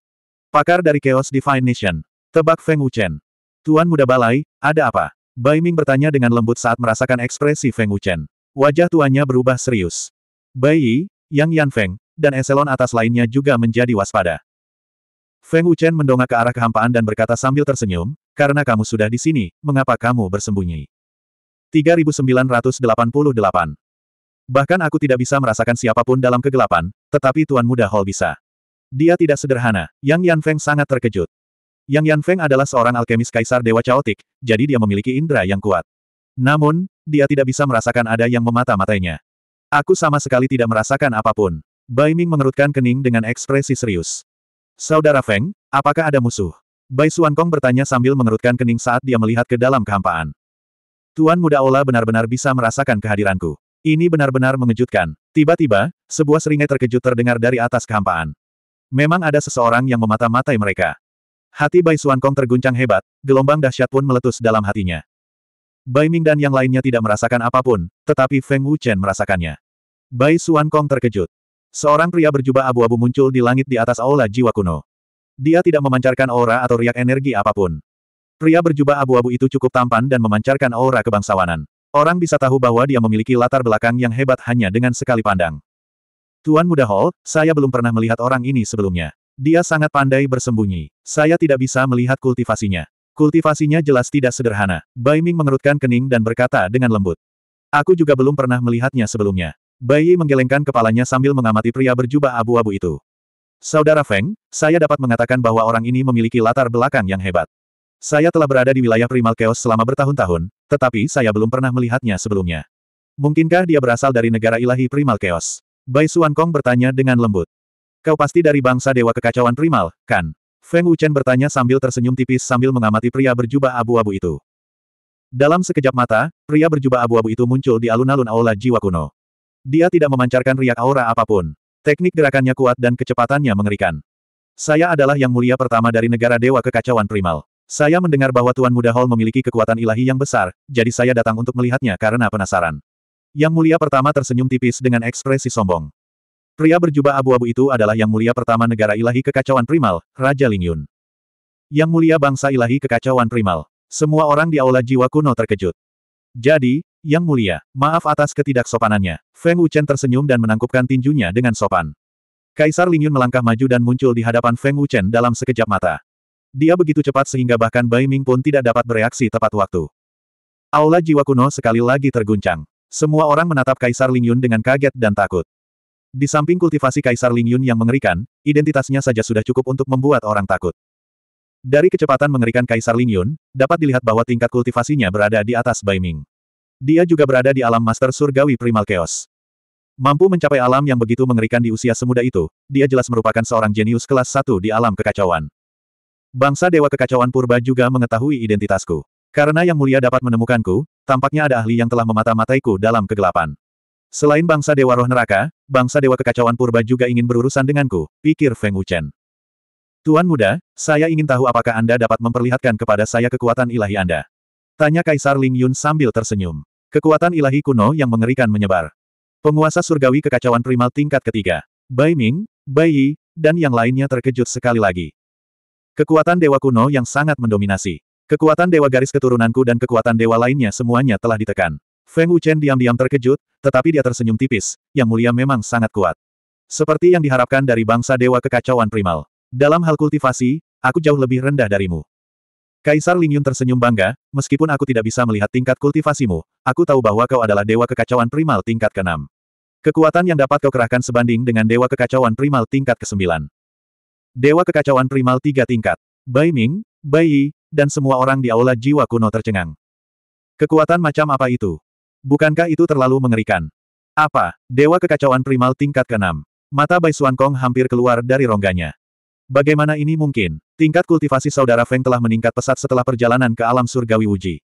Pakar dari Chaos Divine Nation. Tebak Feng Wuchen. Tuan Muda Balai, ada apa? Bai Ming bertanya dengan lembut saat merasakan ekspresi Feng Wuchen. Wajah tuannya berubah serius. Bai Yi, Yang Feng, dan eselon atas lainnya juga menjadi waspada. Feng Wuchen mendongak ke arah kehampaan dan berkata sambil tersenyum, karena kamu sudah di sini, mengapa kamu bersembunyi? 3988 Bahkan aku tidak bisa merasakan siapapun dalam kegelapan, tetapi Tuan Muda Hall bisa. Dia tidak sederhana, Yang Yan Feng sangat terkejut. Yang Yan Feng adalah seorang alkemis kaisar dewa caotik, jadi dia memiliki indera yang kuat. Namun, dia tidak bisa merasakan ada yang memata-matainya. Aku sama sekali tidak merasakan apapun. Bai Ming mengerutkan kening dengan ekspresi serius. Saudara Feng, apakah ada musuh? Bai Suan Kong bertanya sambil mengerutkan kening saat dia melihat ke dalam kehampaan. Tuan Muda Ola benar-benar bisa merasakan kehadiranku. Ini benar-benar mengejutkan. Tiba-tiba, sebuah seringai terkejut terdengar dari atas kehampaan. Memang ada seseorang yang memata-matai mereka. Hati Bai Suan Kong terguncang hebat, gelombang dahsyat pun meletus dalam hatinya. Bai Ming dan yang lainnya tidak merasakan apapun, tetapi Feng Wuchen merasakannya. Bai Suan Kong terkejut. Seorang pria berjubah abu-abu muncul di langit di atas aula jiwa kuno. Dia tidak memancarkan aura atau riak energi apapun. Pria berjubah abu-abu itu cukup tampan dan memancarkan aura kebangsawanan. Orang bisa tahu bahwa dia memiliki latar belakang yang hebat hanya dengan sekali pandang. Tuan Muda Hall, saya belum pernah melihat orang ini sebelumnya. Dia sangat pandai bersembunyi. Saya tidak bisa melihat kultivasinya. Kultivasinya jelas tidak sederhana. Bai Ming mengerutkan kening dan berkata dengan lembut. Aku juga belum pernah melihatnya sebelumnya. Bai Yi menggelengkan kepalanya sambil mengamati pria berjubah abu-abu itu. Saudara Feng, saya dapat mengatakan bahwa orang ini memiliki latar belakang yang hebat. Saya telah berada di wilayah primal chaos selama bertahun-tahun, tetapi saya belum pernah melihatnya sebelumnya. Mungkinkah dia berasal dari negara ilahi primal chaos? Bai Suan Kong bertanya dengan lembut. Kau pasti dari bangsa dewa kekacauan primal, kan? Feng Wuchen bertanya sambil tersenyum tipis sambil mengamati pria berjubah abu-abu itu. Dalam sekejap mata, pria berjubah abu-abu itu muncul di alun-alun aula jiwa kuno. Dia tidak memancarkan riak aura apapun. Teknik gerakannya kuat dan kecepatannya mengerikan. Saya adalah yang mulia pertama dari negara Dewa Kekacauan Primal. Saya mendengar bahwa Tuan Muda Hall memiliki kekuatan ilahi yang besar, jadi saya datang untuk melihatnya karena penasaran. Yang mulia pertama tersenyum tipis dengan ekspresi sombong. Pria berjubah abu-abu itu adalah yang mulia pertama negara ilahi kekacauan primal, Raja Lingyun. Yang mulia bangsa ilahi kekacauan primal. Semua orang di aula jiwa kuno terkejut. Jadi, yang mulia, maaf atas ketidaksopanannya. Feng Wuchen tersenyum dan menangkupkan tinjunya dengan sopan. Kaisar Lingyun melangkah maju dan muncul di hadapan Feng Wuchen dalam sekejap mata. Dia begitu cepat sehingga bahkan Bai Ming pun tidak dapat bereaksi tepat waktu. Aula jiwa kuno sekali lagi terguncang. Semua orang menatap Kaisar Lingyun dengan kaget dan takut. Di samping kultivasi Kaisar Lingyun yang mengerikan, identitasnya saja sudah cukup untuk membuat orang takut. Dari kecepatan mengerikan Kaisar Lingyun, dapat dilihat bahwa tingkat kultivasinya berada di atas Bai Ming. Dia juga berada di alam master surgawi primal chaos. Mampu mencapai alam yang begitu mengerikan di usia semuda itu, dia jelas merupakan seorang jenius kelas satu di alam kekacauan. Bangsa Dewa Kekacauan Purba juga mengetahui identitasku. Karena Yang Mulia dapat menemukanku, tampaknya ada ahli yang telah memata-mataiku dalam kegelapan. Selain bangsa Dewa Roh Neraka, bangsa Dewa Kekacauan Purba juga ingin berurusan denganku, pikir Feng Wuchen. Tuan muda, saya ingin tahu apakah Anda dapat memperlihatkan kepada saya kekuatan ilahi Anda. Tanya Kaisar Ling Yun sambil tersenyum. Kekuatan ilahi kuno yang mengerikan menyebar. Penguasa surgawi kekacauan primal tingkat ketiga. Bai Ming, Bai Yi, dan yang lainnya terkejut sekali lagi. Kekuatan dewa kuno yang sangat mendominasi. Kekuatan dewa garis keturunanku dan kekuatan dewa lainnya semuanya telah ditekan. Feng Wuchen diam-diam terkejut, tetapi dia tersenyum tipis, yang mulia memang sangat kuat. Seperti yang diharapkan dari bangsa dewa kekacauan primal. Dalam hal kultivasi, aku jauh lebih rendah darimu. Kaisar Lingyun tersenyum bangga, meskipun aku tidak bisa melihat tingkat kultivasimu, aku tahu bahwa kau adalah dewa kekacauan primal tingkat ke-6. Kekuatan yang dapat kau kerahkan sebanding dengan dewa kekacauan primal tingkat ke-9. Dewa kekacauan primal tiga tingkat. Bai Ming, Bai Yi, dan semua orang di aula jiwa kuno tercengang. Kekuatan macam apa itu? Bukankah itu terlalu mengerikan? Apa? Dewa kekacauan primal tingkat ke-6. Mata Bai Suan Kong hampir keluar dari rongganya. Bagaimana ini mungkin? Tingkat kultivasi saudara Feng telah meningkat pesat setelah perjalanan ke alam surgawi Wuji.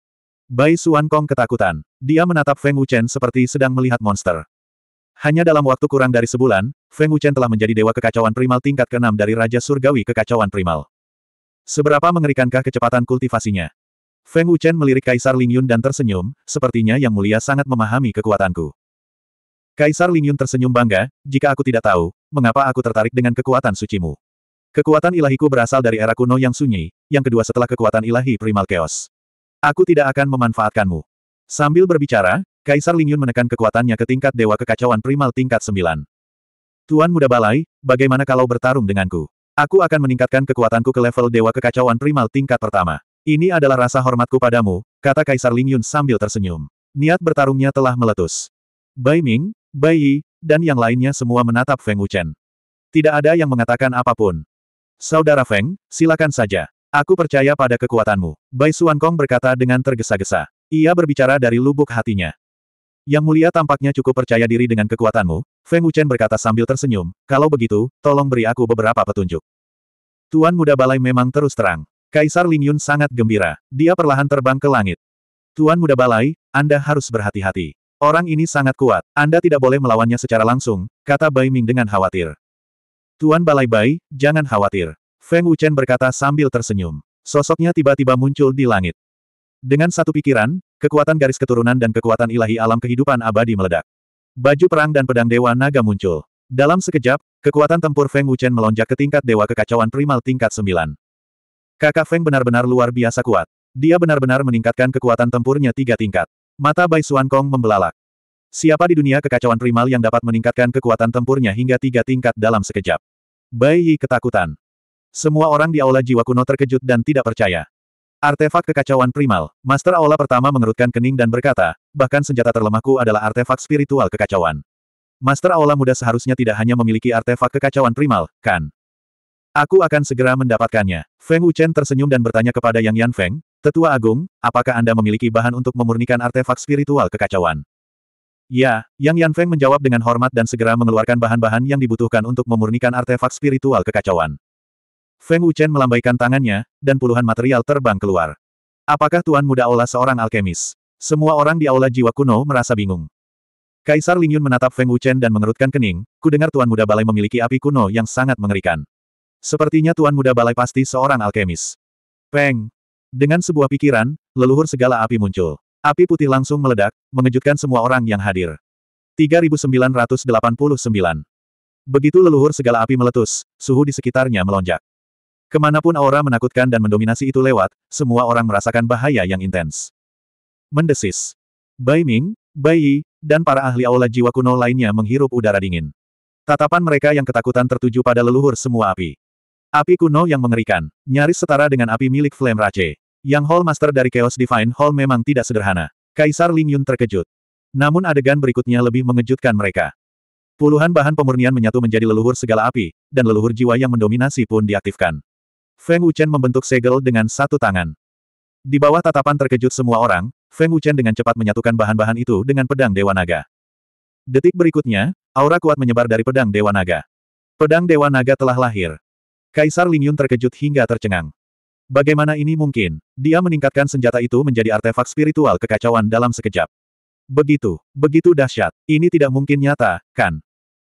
Bai Suan Kong ketakutan. Dia menatap Feng Wuchen seperti sedang melihat monster. Hanya dalam waktu kurang dari sebulan, Feng Wuchen telah menjadi dewa kekacauan primal tingkat ke-6 dari Raja Surgawi Kekacauan Primal. Seberapa mengerikankah kecepatan kultivasinya? Feng Wuchen melirik Kaisar Ling Yun dan tersenyum, sepertinya Yang Mulia sangat memahami kekuatanku. Kaisar Ling Yun tersenyum bangga, jika aku tidak tahu, mengapa aku tertarik dengan kekuatan sucimu. Kekuatan ilahiku berasal dari era kuno yang sunyi, yang kedua setelah kekuatan ilahi primal chaos. Aku tidak akan memanfaatkanmu. Sambil berbicara, Kaisar Ling Yun menekan kekuatannya ke tingkat Dewa Kekacauan Primal tingkat 9. Tuan Muda Balai, bagaimana kalau bertarung denganku? Aku akan meningkatkan kekuatanku ke level Dewa Kekacauan Primal tingkat pertama. Ini adalah rasa hormatku padamu, kata Kaisar Ling Yun sambil tersenyum. Niat bertarungnya telah meletus. Bai Ming, Bai Yi, dan yang lainnya semua menatap Feng Wuchen. Tidak ada yang mengatakan apapun. Saudara Feng, silakan saja. Aku percaya pada kekuatanmu. Bai Suan Kong berkata dengan tergesa-gesa. Ia berbicara dari lubuk hatinya. Yang mulia tampaknya cukup percaya diri dengan kekuatanmu, Feng Wuchen berkata sambil tersenyum, kalau begitu, tolong beri aku beberapa petunjuk. Tuan muda balai memang terus terang. Kaisar Ling Yun sangat gembira. Dia perlahan terbang ke langit. Tuan Muda Balai, Anda harus berhati-hati. Orang ini sangat kuat. Anda tidak boleh melawannya secara langsung, kata Bai Ming dengan khawatir. Tuan Balai Bai, jangan khawatir. Feng Wuchen berkata sambil tersenyum. Sosoknya tiba-tiba muncul di langit. Dengan satu pikiran, kekuatan garis keturunan dan kekuatan ilahi alam kehidupan abadi meledak. Baju perang dan pedang dewa naga muncul. Dalam sekejap, kekuatan tempur Feng Wuchen melonjak ke tingkat dewa kekacauan primal tingkat 9. Kakak Feng benar-benar luar biasa kuat. Dia benar-benar meningkatkan kekuatan tempurnya tiga tingkat. Mata Bai Xuan Kong membelalak. Siapa di dunia kekacauan primal yang dapat meningkatkan kekuatan tempurnya hingga tiga tingkat dalam sekejap? Bai Yi ketakutan. Semua orang di aula jiwa kuno terkejut dan tidak percaya. Artefak kekacauan primal, Master Aula pertama mengerutkan kening dan berkata, bahkan senjata terlemahku adalah artefak spiritual kekacauan. Master Aula muda seharusnya tidak hanya memiliki artefak kekacauan primal, kan? Aku akan segera mendapatkannya. Feng Wuchen tersenyum dan bertanya kepada Yang Yan Feng, Tetua Agung, apakah Anda memiliki bahan untuk memurnikan artefak spiritual kekacauan? Ya, Yang Yan Feng menjawab dengan hormat dan segera mengeluarkan bahan-bahan yang dibutuhkan untuk memurnikan artefak spiritual kekacauan. Feng Wuchen melambaikan tangannya, dan puluhan material terbang keluar. Apakah Tuan Muda Aula seorang alkemis? Semua orang di Aula Jiwa Kuno merasa bingung. Kaisar Lingyun menatap Feng Wuchen dan mengerutkan kening, ku dengar Tuan Muda Balai memiliki api kuno yang sangat mengerikan. Sepertinya tuan muda balai pasti seorang alkemis. Peng! Dengan sebuah pikiran, leluhur segala api muncul. Api putih langsung meledak, mengejutkan semua orang yang hadir. 3989. Begitu leluhur segala api meletus, suhu di sekitarnya melonjak. Kemanapun aura menakutkan dan mendominasi itu lewat, semua orang merasakan bahaya yang intens. Mendesis. Bai Ming, Bai Yi, dan para ahli aula jiwa kuno lainnya menghirup udara dingin. Tatapan mereka yang ketakutan tertuju pada leluhur semua api. Api kuno yang mengerikan, nyaris setara dengan api milik Flame Rache. Yang Hall Master dari Chaos Divine Hall memang tidak sederhana. Kaisar Ling Yun terkejut. Namun adegan berikutnya lebih mengejutkan mereka. Puluhan bahan pemurnian menyatu menjadi leluhur segala api, dan leluhur jiwa yang mendominasi pun diaktifkan. Feng Wuchen membentuk segel dengan satu tangan. Di bawah tatapan terkejut semua orang, Feng Wuchen dengan cepat menyatukan bahan-bahan itu dengan pedang Dewa Naga. Detik berikutnya, aura kuat menyebar dari pedang Dewa Naga. Pedang Dewa Naga telah lahir. Kaisar Yun terkejut hingga tercengang. Bagaimana ini mungkin? Dia meningkatkan senjata itu menjadi artefak spiritual kekacauan dalam sekejap. Begitu, begitu dahsyat. Ini tidak mungkin nyata, kan?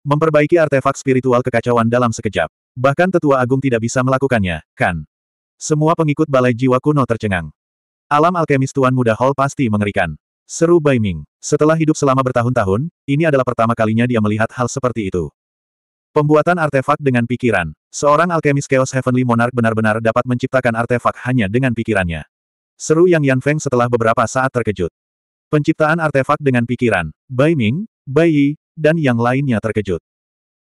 Memperbaiki artefak spiritual kekacauan dalam sekejap. Bahkan tetua agung tidak bisa melakukannya, kan? Semua pengikut balai jiwa kuno tercengang. Alam alkemis Tuan Muda Hall pasti mengerikan. Seru Bai Ming. Setelah hidup selama bertahun-tahun, ini adalah pertama kalinya dia melihat hal seperti itu. Pembuatan artefak dengan pikiran, Seorang alkemis Chaos Heavenly Monarch benar-benar dapat menciptakan artefak hanya dengan pikirannya. Seru Yang Yan Feng setelah beberapa saat terkejut. Penciptaan artefak dengan pikiran, Bai Ming, Bai Yi, dan yang lainnya terkejut.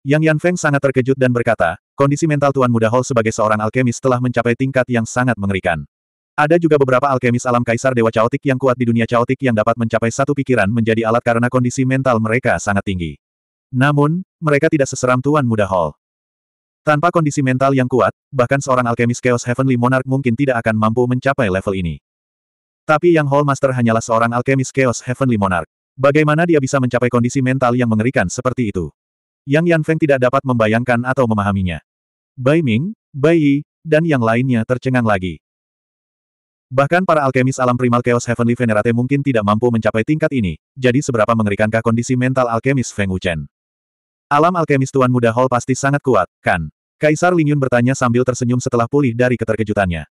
Yang Yan Feng sangat terkejut dan berkata, kondisi mental Tuan Muda Hall sebagai seorang alkemis telah mencapai tingkat yang sangat mengerikan. Ada juga beberapa alkemis alam kaisar dewa caotik yang kuat di dunia caotik yang dapat mencapai satu pikiran menjadi alat karena kondisi mental mereka sangat tinggi. Namun, mereka tidak seseram Tuan Muda Hall. Tanpa kondisi mental yang kuat, bahkan seorang alkemis Chaos Heavenly Monarch mungkin tidak akan mampu mencapai level ini. Tapi Yang Hall Master hanyalah seorang alkemis Chaos Heavenly Monarch. Bagaimana dia bisa mencapai kondisi mental yang mengerikan seperti itu? Yang Yan Feng tidak dapat membayangkan atau memahaminya. Bai Ming, Bai Yi, dan yang lainnya tercengang lagi. Bahkan para alkemis alam primal Chaos Heavenly Venerate mungkin tidak mampu mencapai tingkat ini, jadi seberapa mengerikankah kondisi mental alkemis Feng Wuchen? Alam alkemis Tuan Muda Hall pasti sangat kuat, kan? Kaisar Lingyun bertanya sambil tersenyum setelah pulih dari keterkejutannya.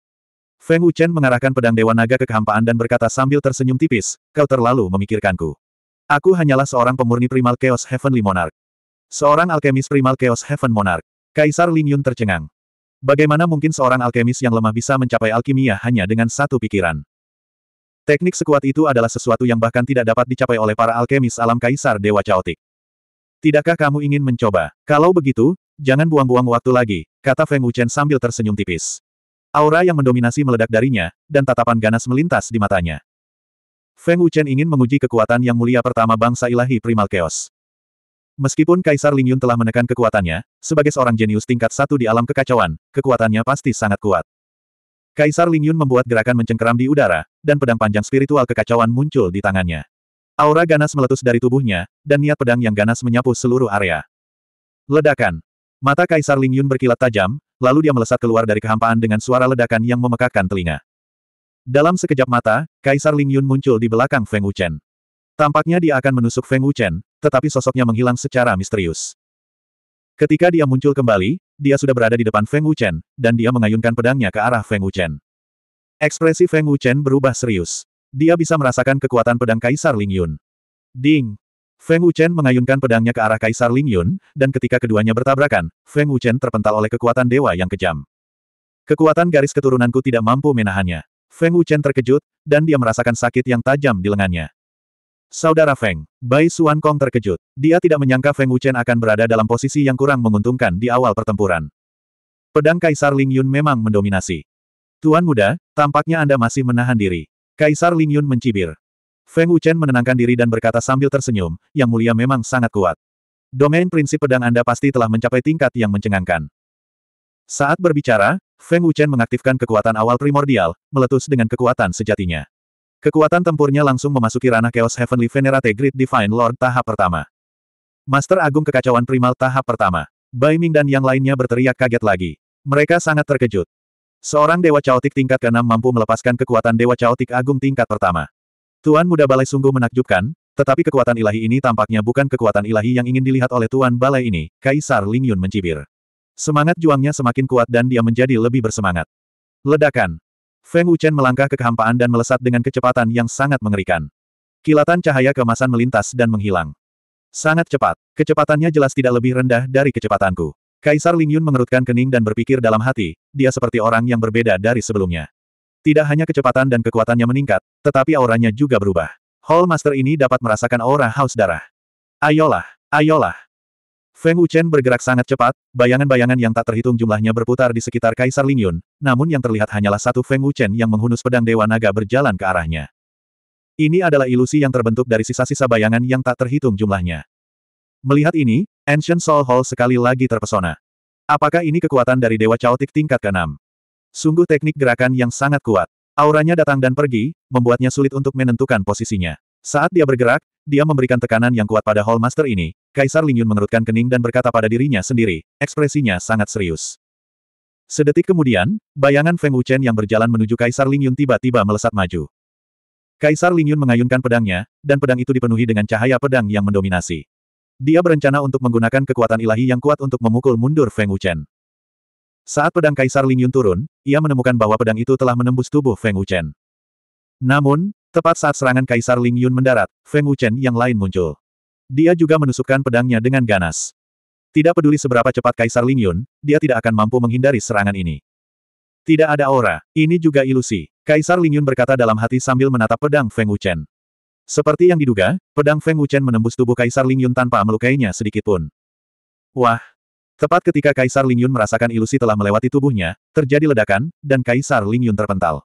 Feng Wuchen mengarahkan pedang Dewa Naga ke kehampaan dan berkata sambil tersenyum tipis, kau terlalu memikirkanku. Aku hanyalah seorang pemurni primal Chaos Heavenly Monarch. Seorang alkemis primal Chaos Heaven Monarch. Kaisar Lingyun tercengang. Bagaimana mungkin seorang alkemis yang lemah bisa mencapai alkimia hanya dengan satu pikiran? Teknik sekuat itu adalah sesuatu yang bahkan tidak dapat dicapai oleh para alkemis alam kaisar Dewa Chaotic. Tidakkah kamu ingin mencoba? Kalau begitu, Jangan buang-buang waktu lagi, kata Feng Wuchen sambil tersenyum tipis. Aura yang mendominasi meledak darinya, dan tatapan ganas melintas di matanya. Feng Wuchen ingin menguji kekuatan yang mulia pertama bangsa ilahi primal chaos. Meskipun Kaisar Lingyun telah menekan kekuatannya, sebagai seorang jenius tingkat satu di alam kekacauan, kekuatannya pasti sangat kuat. Kaisar Lingyun membuat gerakan mencengkeram di udara, dan pedang panjang spiritual kekacauan muncul di tangannya. Aura ganas meletus dari tubuhnya, dan niat pedang yang ganas menyapu seluruh area. Ledakan. Mata Kaisar Ling Yun berkilat tajam, lalu dia melesat keluar dari kehampaan dengan suara ledakan yang memekakkan telinga. Dalam sekejap mata, Kaisar Ling Yun muncul di belakang Feng Wuchen. Tampaknya dia akan menusuk Feng Wuchen, tetapi sosoknya menghilang secara misterius. Ketika dia muncul kembali, dia sudah berada di depan Feng Wuchen, dan dia mengayunkan pedangnya ke arah Feng Wuchen. Ekspresi Feng Wuchen berubah serius. Dia bisa merasakan kekuatan pedang Kaisar Ling Yun. Ding! Feng Wuchen mengayunkan pedangnya ke arah Kaisar Ling Yun, dan ketika keduanya bertabrakan, Feng Wuchen terpental oleh kekuatan dewa yang kejam. Kekuatan garis keturunanku tidak mampu menahannya. Feng Wuchen terkejut, dan dia merasakan sakit yang tajam di lengannya. Saudara Feng, Bai Suan Kong terkejut. Dia tidak menyangka Feng Wuchen akan berada dalam posisi yang kurang menguntungkan di awal pertempuran. Pedang Kaisar Ling Yun memang mendominasi. Tuan muda, tampaknya Anda masih menahan diri. Kaisar Ling Yun mencibir. Feng Wuchen menenangkan diri dan berkata sambil tersenyum, yang mulia memang sangat kuat. Domain prinsip pedang Anda pasti telah mencapai tingkat yang mencengangkan. Saat berbicara, Feng Wuchen mengaktifkan kekuatan awal primordial, meletus dengan kekuatan sejatinya. Kekuatan tempurnya langsung memasuki ranah Chaos Heavenly Venerate Great Divine Lord tahap pertama. Master Agung Kekacauan Primal tahap pertama. Bai Ming dan yang lainnya berteriak kaget lagi. Mereka sangat terkejut. Seorang Dewa Chaotik tingkat ke-6 mampu melepaskan kekuatan Dewa Chaotik Agung tingkat pertama. Tuan Muda Balai sungguh menakjubkan, tetapi kekuatan ilahi ini tampaknya bukan kekuatan ilahi yang ingin dilihat oleh Tuan Balai ini, Kaisar Ling Yun mencibir. Semangat juangnya semakin kuat dan dia menjadi lebih bersemangat. Ledakan. Feng Wuchen melangkah ke kehampaan dan melesat dengan kecepatan yang sangat mengerikan. Kilatan cahaya kemasan melintas dan menghilang. Sangat cepat. Kecepatannya jelas tidak lebih rendah dari kecepatanku. Kaisar Ling Yun mengerutkan kening dan berpikir dalam hati, dia seperti orang yang berbeda dari sebelumnya. Tidak hanya kecepatan dan kekuatannya meningkat, tetapi auranya juga berubah. Hall Master ini dapat merasakan aura haus darah. Ayolah, ayolah. Feng Wuchen bergerak sangat cepat, bayangan-bayangan yang tak terhitung jumlahnya berputar di sekitar Kaisar Lingyun, namun yang terlihat hanyalah satu Feng Wuchen yang menghunus pedang Dewa Naga berjalan ke arahnya. Ini adalah ilusi yang terbentuk dari sisa-sisa bayangan yang tak terhitung jumlahnya. Melihat ini, Ancient Soul Hall sekali lagi terpesona. Apakah ini kekuatan dari Dewa Chaotic tingkat ke-6? Sungguh teknik gerakan yang sangat kuat. Auranya datang dan pergi, membuatnya sulit untuk menentukan posisinya. Saat dia bergerak, dia memberikan tekanan yang kuat pada Hall Master ini. Kaisar Lingyun mengerutkan kening dan berkata pada dirinya sendiri, ekspresinya sangat serius. Sedetik kemudian, bayangan Feng Wuchen yang berjalan menuju Kaisar Lingyun tiba-tiba melesat maju. Kaisar Lingyun mengayunkan pedangnya, dan pedang itu dipenuhi dengan cahaya pedang yang mendominasi. Dia berencana untuk menggunakan kekuatan ilahi yang kuat untuk memukul mundur Feng Wuchen. Saat pedang Kaisar Ling Yun turun, ia menemukan bahwa pedang itu telah menembus tubuh Feng Wuchen. Namun, tepat saat serangan Kaisar Ling Yun mendarat, Feng Wuchen yang lain muncul. Dia juga menusukkan pedangnya dengan ganas. Tidak peduli seberapa cepat Kaisar Ling Yun, dia tidak akan mampu menghindari serangan ini. Tidak ada aura, ini juga ilusi. Kaisar Ling Yun berkata dalam hati sambil menatap pedang Feng Wuchen. Seperti yang diduga, pedang Feng Wuchen menembus tubuh Kaisar Ling Yun tanpa melukainya sedikitpun. Wah, Tepat ketika Kaisar Lingyun merasakan ilusi telah melewati tubuhnya, terjadi ledakan, dan Kaisar Lingyun terpental.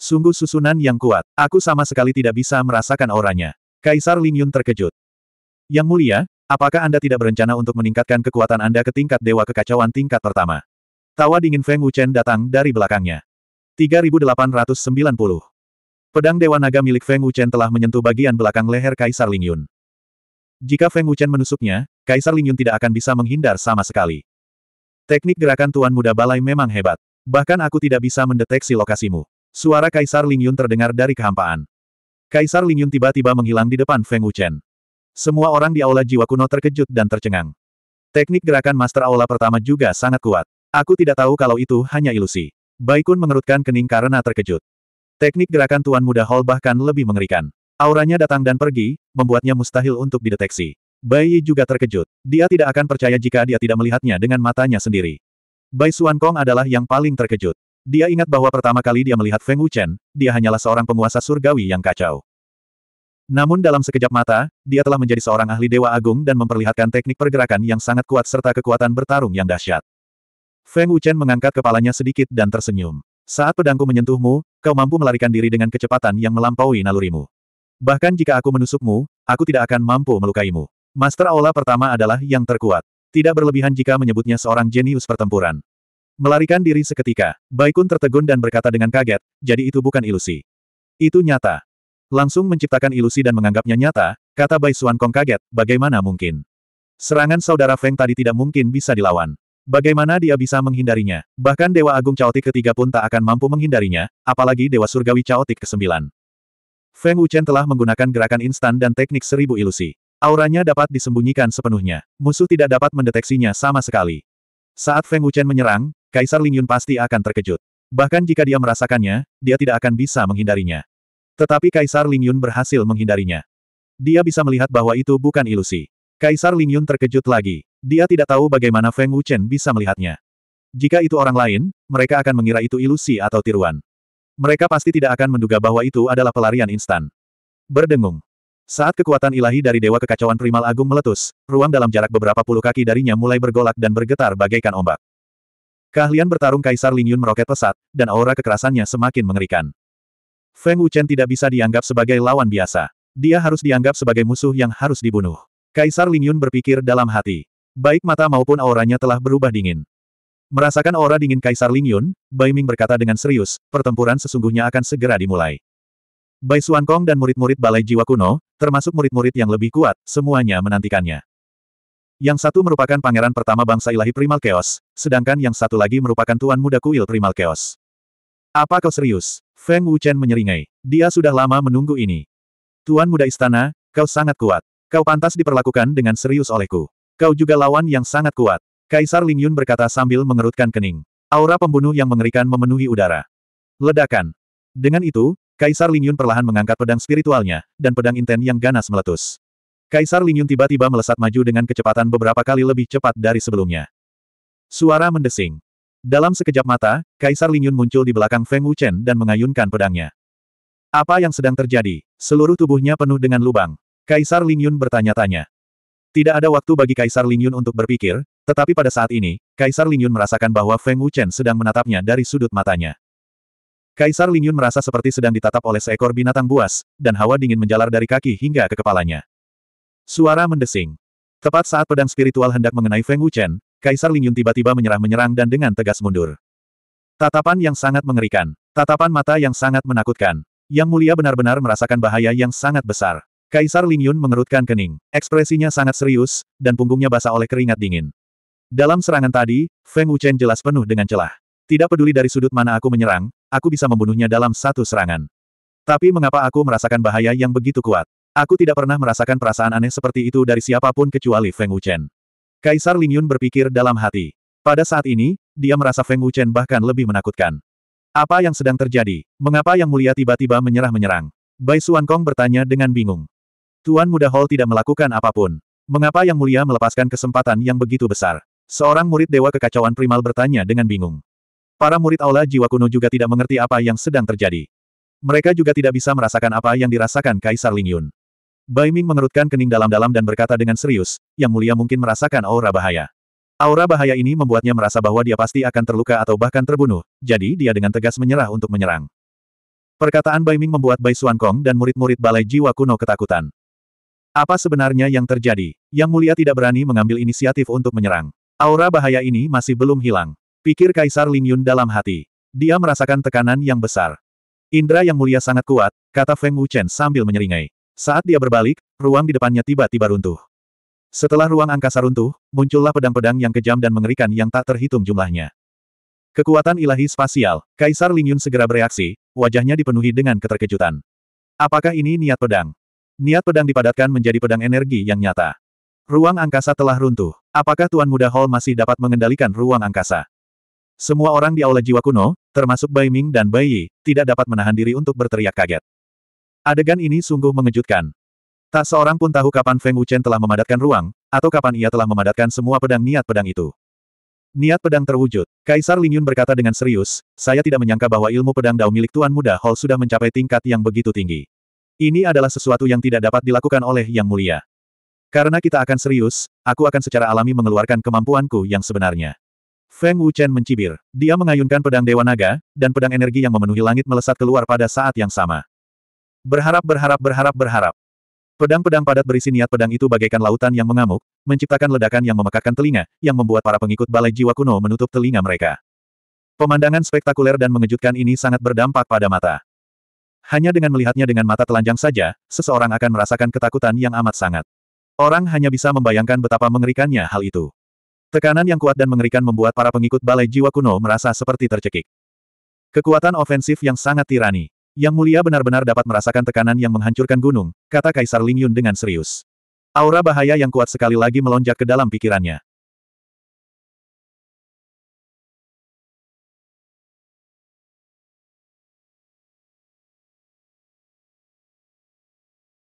Sungguh susunan yang kuat, aku sama sekali tidak bisa merasakan auranya. Kaisar Lingyun terkejut. Yang mulia, apakah Anda tidak berencana untuk meningkatkan kekuatan Anda ke tingkat dewa kekacauan tingkat pertama? Tawa dingin Feng Wuchen datang dari belakangnya. 3890. Pedang Dewa Naga milik Feng Wuchen telah menyentuh bagian belakang leher Kaisar Lingyun. Jika Feng Wuchen menusuknya, Kaisar Lingyun tidak akan bisa menghindar sama sekali. Teknik gerakan Tuan Muda Balai memang hebat. Bahkan aku tidak bisa mendeteksi lokasimu. Suara Kaisar Lingyun terdengar dari kehampaan. Kaisar Lingyun tiba-tiba menghilang di depan Feng Wuchen. Semua orang di Aula Jiwa Kuno terkejut dan tercengang. Teknik gerakan Master Aula pertama juga sangat kuat. Aku tidak tahu kalau itu hanya ilusi. Baikun mengerutkan kening karena terkejut. Teknik gerakan Tuan Muda Hall bahkan lebih mengerikan. Auranya datang dan pergi, membuatnya mustahil untuk dideteksi. Bai Yi juga terkejut. Dia tidak akan percaya jika dia tidak melihatnya dengan matanya sendiri. Bai Xuan Kong adalah yang paling terkejut. Dia ingat bahwa pertama kali dia melihat Feng Wuchen, dia hanyalah seorang penguasa surgawi yang kacau. Namun dalam sekejap mata, dia telah menjadi seorang ahli Dewa Agung dan memperlihatkan teknik pergerakan yang sangat kuat serta kekuatan bertarung yang dahsyat. Feng Wuchen mengangkat kepalanya sedikit dan tersenyum. Saat pedangku menyentuhmu, kau mampu melarikan diri dengan kecepatan yang melampaui nalurimu. Bahkan jika aku menusukmu, aku tidak akan mampu melukaimu. Master Aula pertama adalah yang terkuat. Tidak berlebihan jika menyebutnya seorang jenius pertempuran. Melarikan diri seketika, Baikun tertegun dan berkata dengan kaget, jadi itu bukan ilusi. Itu nyata. Langsung menciptakan ilusi dan menganggapnya nyata, kata Bai Suan Kong kaget, bagaimana mungkin? Serangan saudara Feng tadi tidak mungkin bisa dilawan. Bagaimana dia bisa menghindarinya? Bahkan Dewa Agung Chaotic ketiga pun tak akan mampu menghindarinya, apalagi Dewa Surgawi Chaotic ke-9. Feng Wuchen telah menggunakan gerakan instan dan teknik seribu ilusi. Auranya dapat disembunyikan sepenuhnya. Musuh tidak dapat mendeteksinya sama sekali. Saat Feng Wuchen menyerang, Kaisar Lingyun pasti akan terkejut. Bahkan jika dia merasakannya, dia tidak akan bisa menghindarinya. Tetapi Kaisar Lingyun berhasil menghindarinya. Dia bisa melihat bahwa itu bukan ilusi. Kaisar Lingyun terkejut lagi. Dia tidak tahu bagaimana Feng Wuchen bisa melihatnya. Jika itu orang lain, mereka akan mengira itu ilusi atau tiruan. Mereka pasti tidak akan menduga bahwa itu adalah pelarian instan. Berdengung. Saat kekuatan ilahi dari Dewa Kekacauan Primal Agung meletus, ruang dalam jarak beberapa puluh kaki darinya mulai bergolak dan bergetar bagaikan ombak. Keahlian bertarung Kaisar Ling Yun meroket pesat, dan aura kekerasannya semakin mengerikan. Feng Wuchen tidak bisa dianggap sebagai lawan biasa. Dia harus dianggap sebagai musuh yang harus dibunuh. Kaisar Ling Yun berpikir dalam hati. Baik mata maupun auranya telah berubah dingin. Merasakan aura dingin Kaisar Ling Yun, Bai Ming berkata dengan serius, pertempuran sesungguhnya akan segera dimulai. Bai Suan Kong dan murid-murid Balai Jiwa Kuno, termasuk murid-murid yang lebih kuat, semuanya menantikannya. Yang satu merupakan pangeran pertama bangsa ilahi Primal Chaos, sedangkan yang satu lagi merupakan tuan muda kuil Primal Chaos. Apa kau serius? Feng Wuchen menyeringai. Dia sudah lama menunggu ini. Tuan muda istana, kau sangat kuat. Kau pantas diperlakukan dengan serius olehku. Kau juga lawan yang sangat kuat. Kaisar Ling Yun berkata sambil mengerutkan kening. Aura pembunuh yang mengerikan memenuhi udara. Ledakan. Dengan itu, Kaisar Ling Yun perlahan mengangkat pedang spiritualnya, dan pedang inten yang ganas meletus. Kaisar Ling Yun tiba-tiba melesat maju dengan kecepatan beberapa kali lebih cepat dari sebelumnya. Suara mendesing. Dalam sekejap mata, Kaisar Ling Yun muncul di belakang Feng Wuchen dan mengayunkan pedangnya. Apa yang sedang terjadi? Seluruh tubuhnya penuh dengan lubang. Kaisar Ling Yun bertanya-tanya. Tidak ada waktu bagi Kaisar Ling Yun untuk berpikir, tetapi pada saat ini, Kaisar Lingyun merasakan bahwa Feng Wuchen sedang menatapnya dari sudut matanya. Kaisar Lingyun merasa seperti sedang ditatap oleh seekor binatang buas, dan hawa dingin menjalar dari kaki hingga ke kepalanya. Suara mendesing. Tepat saat pedang spiritual hendak mengenai Feng Wuchen, Kaisar Lingyun tiba-tiba menyerah-menyerang dan dengan tegas mundur. Tatapan yang sangat mengerikan. Tatapan mata yang sangat menakutkan. Yang mulia benar-benar merasakan bahaya yang sangat besar. Kaisar Lingyun mengerutkan kening. Ekspresinya sangat serius, dan punggungnya basah oleh keringat dingin. Dalam serangan tadi, Feng Wuchen jelas penuh dengan celah. Tidak peduli dari sudut mana aku menyerang, aku bisa membunuhnya dalam satu serangan. Tapi mengapa aku merasakan bahaya yang begitu kuat? Aku tidak pernah merasakan perasaan aneh seperti itu dari siapapun kecuali Feng Wuchen. Kaisar Ling Yun berpikir dalam hati. Pada saat ini, dia merasa Feng Wuchen bahkan lebih menakutkan. Apa yang sedang terjadi? Mengapa Yang Mulia tiba-tiba menyerah-menyerang? Bai Suan Kong bertanya dengan bingung. Tuan Muda Hall tidak melakukan apapun. Mengapa Yang Mulia melepaskan kesempatan yang begitu besar? Seorang murid Dewa Kekacauan Primal bertanya dengan bingung. Para murid Aula Jiwa Kuno juga tidak mengerti apa yang sedang terjadi. Mereka juga tidak bisa merasakan apa yang dirasakan Kaisar Ling Yun. Bai Ming mengerutkan kening dalam-dalam dan berkata dengan serius, yang mulia mungkin merasakan aura bahaya. Aura bahaya ini membuatnya merasa bahwa dia pasti akan terluka atau bahkan terbunuh, jadi dia dengan tegas menyerah untuk menyerang. Perkataan Bai Ming membuat Bai Suan Kong dan murid-murid Balai Jiwa Kuno ketakutan. Apa sebenarnya yang terjadi? Yang mulia tidak berani mengambil inisiatif untuk menyerang. Aura bahaya ini masih belum hilang. Pikir Kaisar Ling Yun dalam hati. Dia merasakan tekanan yang besar. Indra yang mulia sangat kuat, kata Feng Wuchen sambil menyeringai. Saat dia berbalik, ruang di depannya tiba-tiba runtuh. Setelah ruang angkasa runtuh, muncullah pedang-pedang yang kejam dan mengerikan yang tak terhitung jumlahnya. Kekuatan ilahi spasial, Kaisar Ling Yun segera bereaksi, wajahnya dipenuhi dengan keterkejutan. Apakah ini niat pedang? Niat pedang dipadatkan menjadi pedang energi yang nyata. Ruang angkasa telah runtuh. Apakah Tuan Muda Hall masih dapat mengendalikan ruang angkasa? Semua orang di Aula Jiwa Kuno, termasuk Bai Ming dan Bai Yi, tidak dapat menahan diri untuk berteriak kaget. Adegan ini sungguh mengejutkan. Tak seorang pun tahu kapan Feng Wuchen telah memadatkan ruang, atau kapan ia telah memadatkan semua pedang niat pedang itu. Niat pedang terwujud. Kaisar Ling Yun berkata dengan serius, saya tidak menyangka bahwa ilmu pedang dao milik Tuan Muda Hall sudah mencapai tingkat yang begitu tinggi. Ini adalah sesuatu yang tidak dapat dilakukan oleh Yang Mulia. Karena kita akan serius, aku akan secara alami mengeluarkan kemampuanku yang sebenarnya. Feng Wuchen mencibir. Dia mengayunkan pedang Dewa Naga, dan pedang energi yang memenuhi langit melesat keluar pada saat yang sama. Berharap berharap berharap berharap. Pedang-pedang padat berisi niat pedang itu bagaikan lautan yang mengamuk, menciptakan ledakan yang memekakkan telinga, yang membuat para pengikut balai jiwa kuno menutup telinga mereka. Pemandangan spektakuler dan mengejutkan ini sangat berdampak pada mata. Hanya dengan melihatnya dengan mata telanjang saja, seseorang akan merasakan ketakutan yang amat sangat. Orang hanya bisa membayangkan betapa mengerikannya hal itu. Tekanan yang kuat dan mengerikan membuat para pengikut balai jiwa kuno merasa seperti tercekik. Kekuatan ofensif yang sangat tirani. Yang mulia benar-benar dapat merasakan tekanan yang menghancurkan gunung, kata Kaisar Lingyun dengan serius. Aura bahaya yang kuat sekali lagi melonjak ke dalam pikirannya.